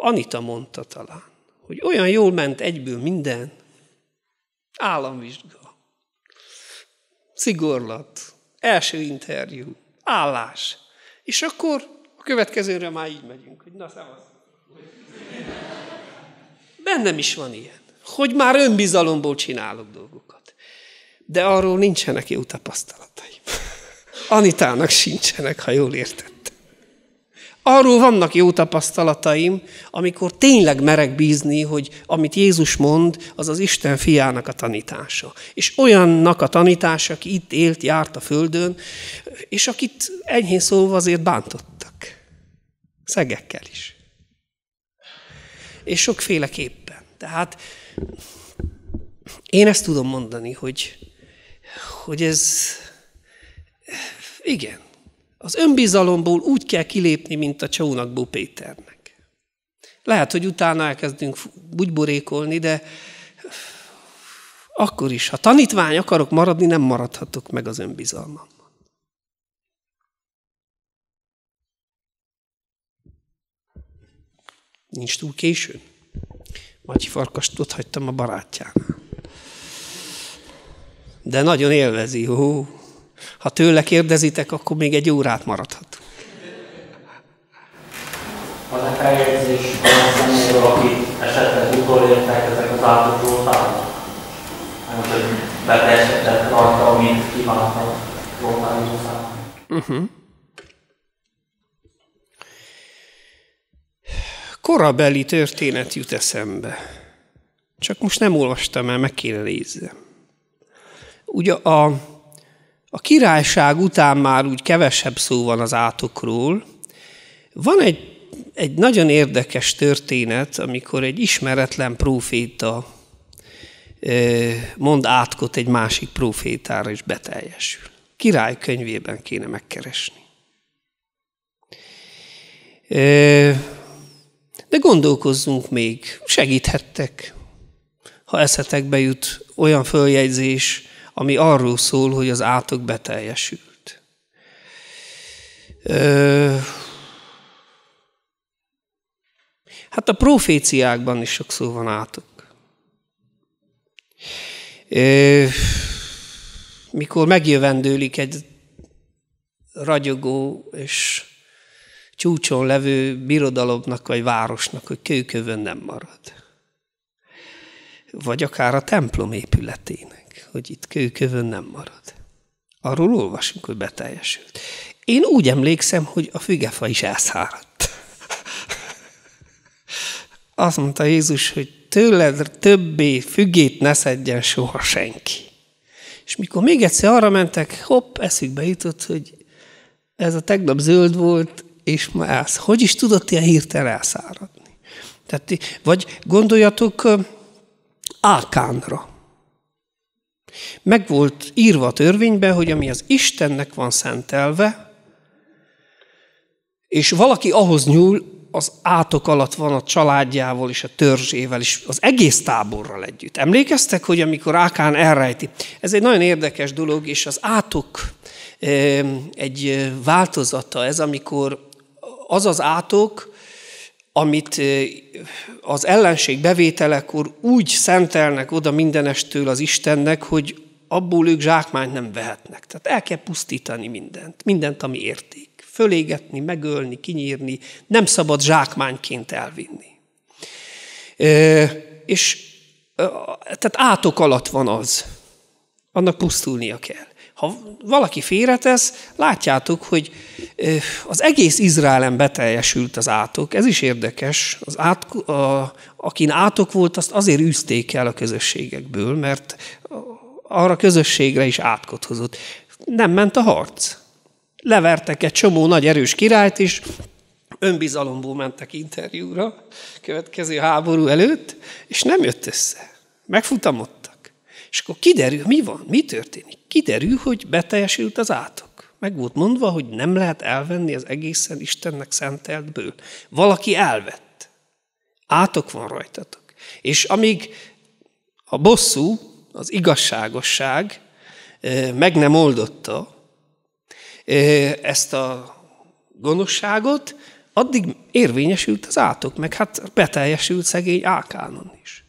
S1: Anita mondta talán, hogy olyan jól ment egyből minden. Államvizsga, szigorlat, első interjú, állás. És akkor a következőre már így megyünk, hogy na, szevasz. Bennem is van ilyen, hogy már önbizalomból csinálok dolgokat. De arról nincsenek jó tapasztalataim. Anitának sincsenek, ha jól értettem. Arról vannak jó tapasztalataim, amikor tényleg merek bízni, hogy amit Jézus mond, az az Isten fiának a tanítása. És olyannak a tanítása, aki itt élt, járt a földön, és akit enyhén szólva azért bántottak. Szegekkel is és sokféleképpen. Tehát én ezt tudom mondani, hogy, hogy ez igen, az önbizalomból úgy kell kilépni, mint a csónakból Péternek. Lehet, hogy utána elkezdünk bugyborékolni, de akkor is, ha tanítvány akarok maradni, nem maradhatok meg az önbizalmam. Nincs túl késő. Matyi Farkast ott hagytam a barátján. De nagyon élvezi. Hú. Ha tőle kérdezitek, akkor még egy órát maradhat. Az a feljegyzés személyről, aki esetleg utolértek ezek az áldozatok tárgyak? hogy beteljesedett rajta, amit kívántak volna uh-huh. korabeli történet jut eszembe. Csak most nem olvastam el, meg kéne nézze. Ugye a, a királyság után már úgy kevesebb szó van az átokról. Van egy, egy nagyon érdekes történet, amikor egy ismeretlen proféta mond átkot egy másik profétára, és beteljesül. Király könyvében kéne megkeresni. De gondolkozzunk még, segíthettek. Ha eszetekbe jut olyan följegyzés, ami arról szól, hogy az átok beteljesült. Ö... Hát a proféciákban is sok szó van átok. Ö... Mikor megjövendőlik egy ragyogó és csúcson levő birodalomnak vagy városnak, hogy kőkövön nem marad. Vagy akár a templom épületének, hogy itt kőkövön nem marad. Arról olvasunk, hogy beteljesült. Én úgy emlékszem, hogy a fügefa is elszáradt. Azt mondta Jézus, hogy tőled többé fügét ne szedjen soha senki. És mikor még egyszer arra mentek, hopp, eszükbe jutott, hogy ez a tegnap zöld volt, és már elsz. Hogy is tudott ilyen hirtelen elszáradni? Tehát, vagy gondoljatok Ákánra. Meg volt írva a törvényben, hogy ami az Istennek van szentelve, és valaki ahhoz nyúl, az átok alatt van a családjával és a törzsével, és az egész táborral együtt. Emlékeztek, hogy amikor Ákán elrejti? Ez egy nagyon érdekes dolog, és az átok egy változata ez, amikor az az átok, amit az ellenség bevételekor úgy szentelnek oda mindenestől az Istennek, hogy abból ők zsákmányt nem vehetnek. Tehát el kell pusztítani mindent, mindent, ami érték. Fölégetni, megölni, kinyírni, nem szabad zsákmányként elvinni. És tehát átok alatt van az. Annak pusztulnia kell. Ha valaki félretesz, látjátok, hogy az egész Izraelen beteljesült az átok. Ez is érdekes. Az át, a, akin átok volt, azt azért űzték el a közösségekből, mert arra közösségre is átkot hozott. Nem ment a harc. Levertek egy csomó nagy erős királyt is, önbizalomból mentek interjúra következő háború előtt, és nem jött össze. Megfutamott. És akkor kiderül, mi van, mi történik. Kiderül, hogy beteljesült az átok. Meg volt mondva, hogy nem lehet elvenni az egészen Istennek szenteltből. Valaki elvett. Átok van rajtatok. És amíg a bosszú, az igazságosság meg nem oldotta ezt a gonoszságot, addig érvényesült az átok, meg hát beteljesült szegény Ákánon is.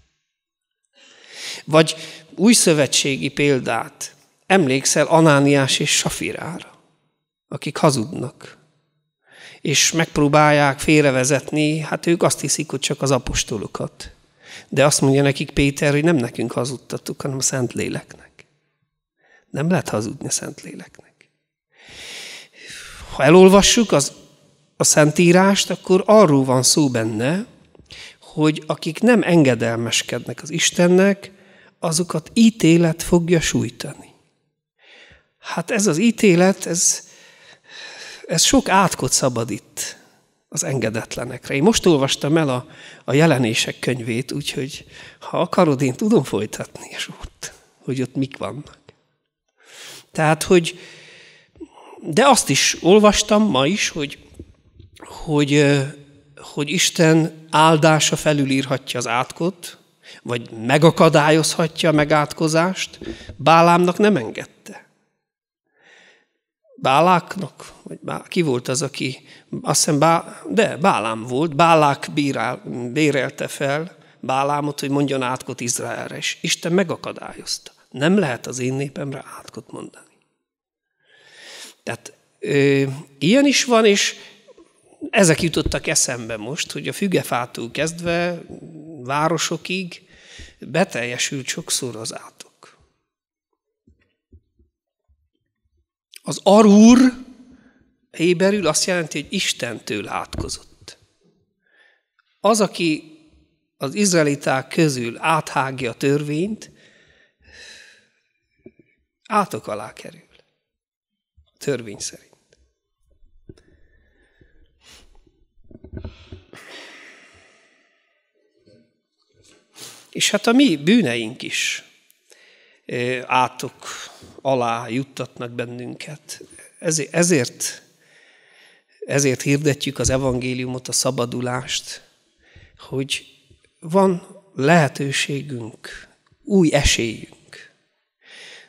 S1: Vagy újszövetségi példát, emlékszel Anániás és Safirára, akik hazudnak, és megpróbálják félrevezetni, hát ők azt hiszik, hogy csak az apostolokat. De azt mondja nekik Péter, hogy nem nekünk hazudtattuk, hanem a Szentléleknek. Nem lehet hazudni a Szentléleknek. Ha elolvassuk az, a Szentírást, akkor arról van szó benne, hogy akik nem engedelmeskednek az Istennek, azokat ítélet fogja sújtani. Hát ez az ítélet, ez, ez sok átkot szabadít az engedetlenekre. Én most olvastam el a, a jelenések könyvét, úgyhogy ha akarod, én tudom folytatni, és ott, hogy ott mik vannak. Tehát, hogy de azt is olvastam ma is, hogy, hogy, hogy Isten áldása felülírhatja az átkot, vagy megakadályozhatja a megátkozást, Bálámnak nem engedte. Báláknak, vagy bá, ki volt az, aki, azt hiszem, bá, de Bálám volt, Bálák bírál, bérelte fel Bálámot, hogy mondjon átkot Izraelre, és Isten megakadályozta. Nem lehet az én népemre átkot mondani. Tehát ö, ilyen is van, és ezek jutottak eszembe most, hogy a fügefától kezdve városokig beteljesült sokszor az átok. Az arúr héberül azt jelenti, hogy Istentől átkozott. Az, aki az izraeliták közül áthágja a törvényt, átok alá kerül. Törvény szerint. És hát a mi bűneink is átok alá juttatnak bennünket. Ezért, ezért, hirdetjük az evangéliumot, a szabadulást, hogy van lehetőségünk, új esélyünk.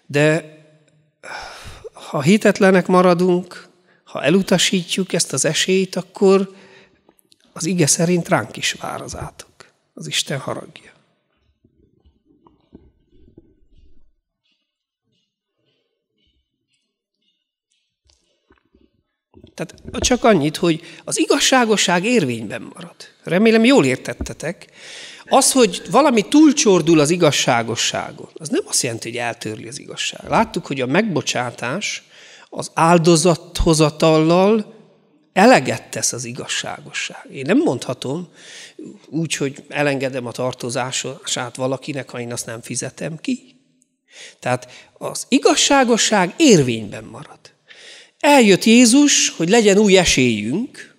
S1: De ha hitetlenek maradunk, ha elutasítjuk ezt az esélyt, akkor az ige szerint ránk is vár az átok, az Isten haragja. Tehát csak annyit, hogy az igazságosság érvényben marad. Remélem jól értettetek. Az, hogy valami túlcsordul az igazságosságon, az nem azt jelenti, hogy eltörli az igazság. Láttuk, hogy a megbocsátás az áldozathozatallal eleget tesz az igazságosság. Én nem mondhatom úgy, hogy elengedem a tartozását valakinek, ha én azt nem fizetem ki. Tehát az igazságosság érvényben marad. Eljött Jézus, hogy legyen új esélyünk,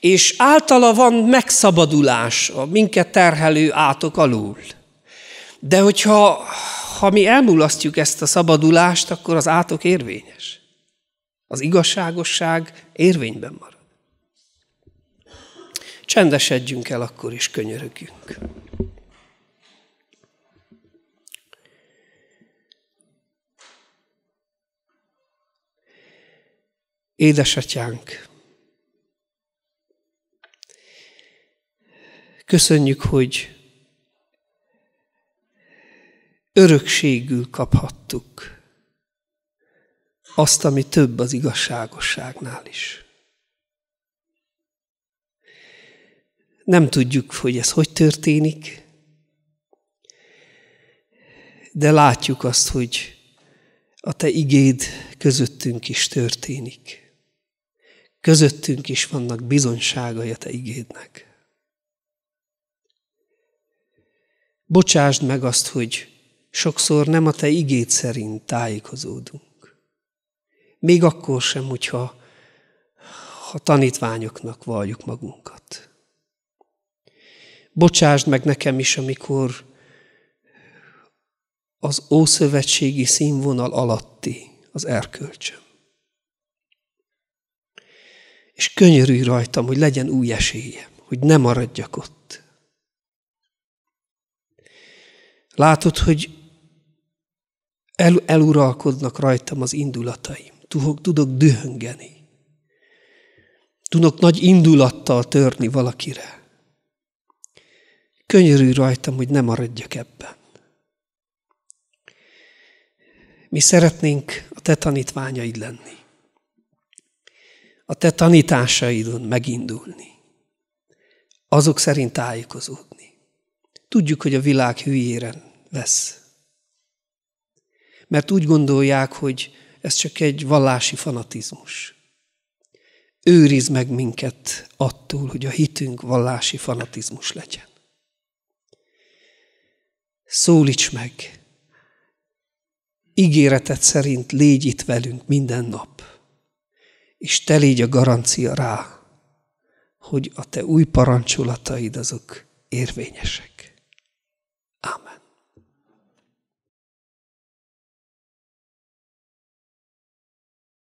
S1: és általa van megszabadulás a minket terhelő átok alul. De hogyha ha mi elmulasztjuk ezt a szabadulást, akkor az átok érvényes. Az igazságosság érvényben marad. Csendesedjünk el akkor, is könyörögjünk. Édesatyánk, köszönjük, hogy örökségül kaphattuk azt, ami több az igazságosságnál is. Nem tudjuk, hogy ez hogy történik, de látjuk azt, hogy a te igéd közöttünk is történik közöttünk is vannak bizonyságai a Te igédnek. Bocsásd meg azt, hogy sokszor nem a Te igéd szerint tájékozódunk. Még akkor sem, hogyha ha tanítványoknak valljuk magunkat. Bocsásd meg nekem is, amikor az ószövetségi színvonal alatti az erkölcsöm és könyörülj rajtam, hogy legyen új esélyem, hogy ne maradjak ott. Látod, hogy el, eluralkodnak rajtam az indulataim. Tudok, tudok dühöngeni. Tudok nagy indulattal törni valakire. Könyörülj rajtam, hogy ne maradjak ebben. Mi szeretnénk a te tanítványaid lenni a te tanításaidon megindulni. Azok szerint tájékozódni. Tudjuk, hogy a világ hülyére lesz. Mert úgy gondolják, hogy ez csak egy vallási fanatizmus. Őriz meg minket attól, hogy a hitünk vallási fanatizmus legyen. Szólíts meg! Ígéretet szerint légy itt velünk minden nap és te légy a garancia rá, hogy a te új parancsolataid azok érvényesek. Ámen.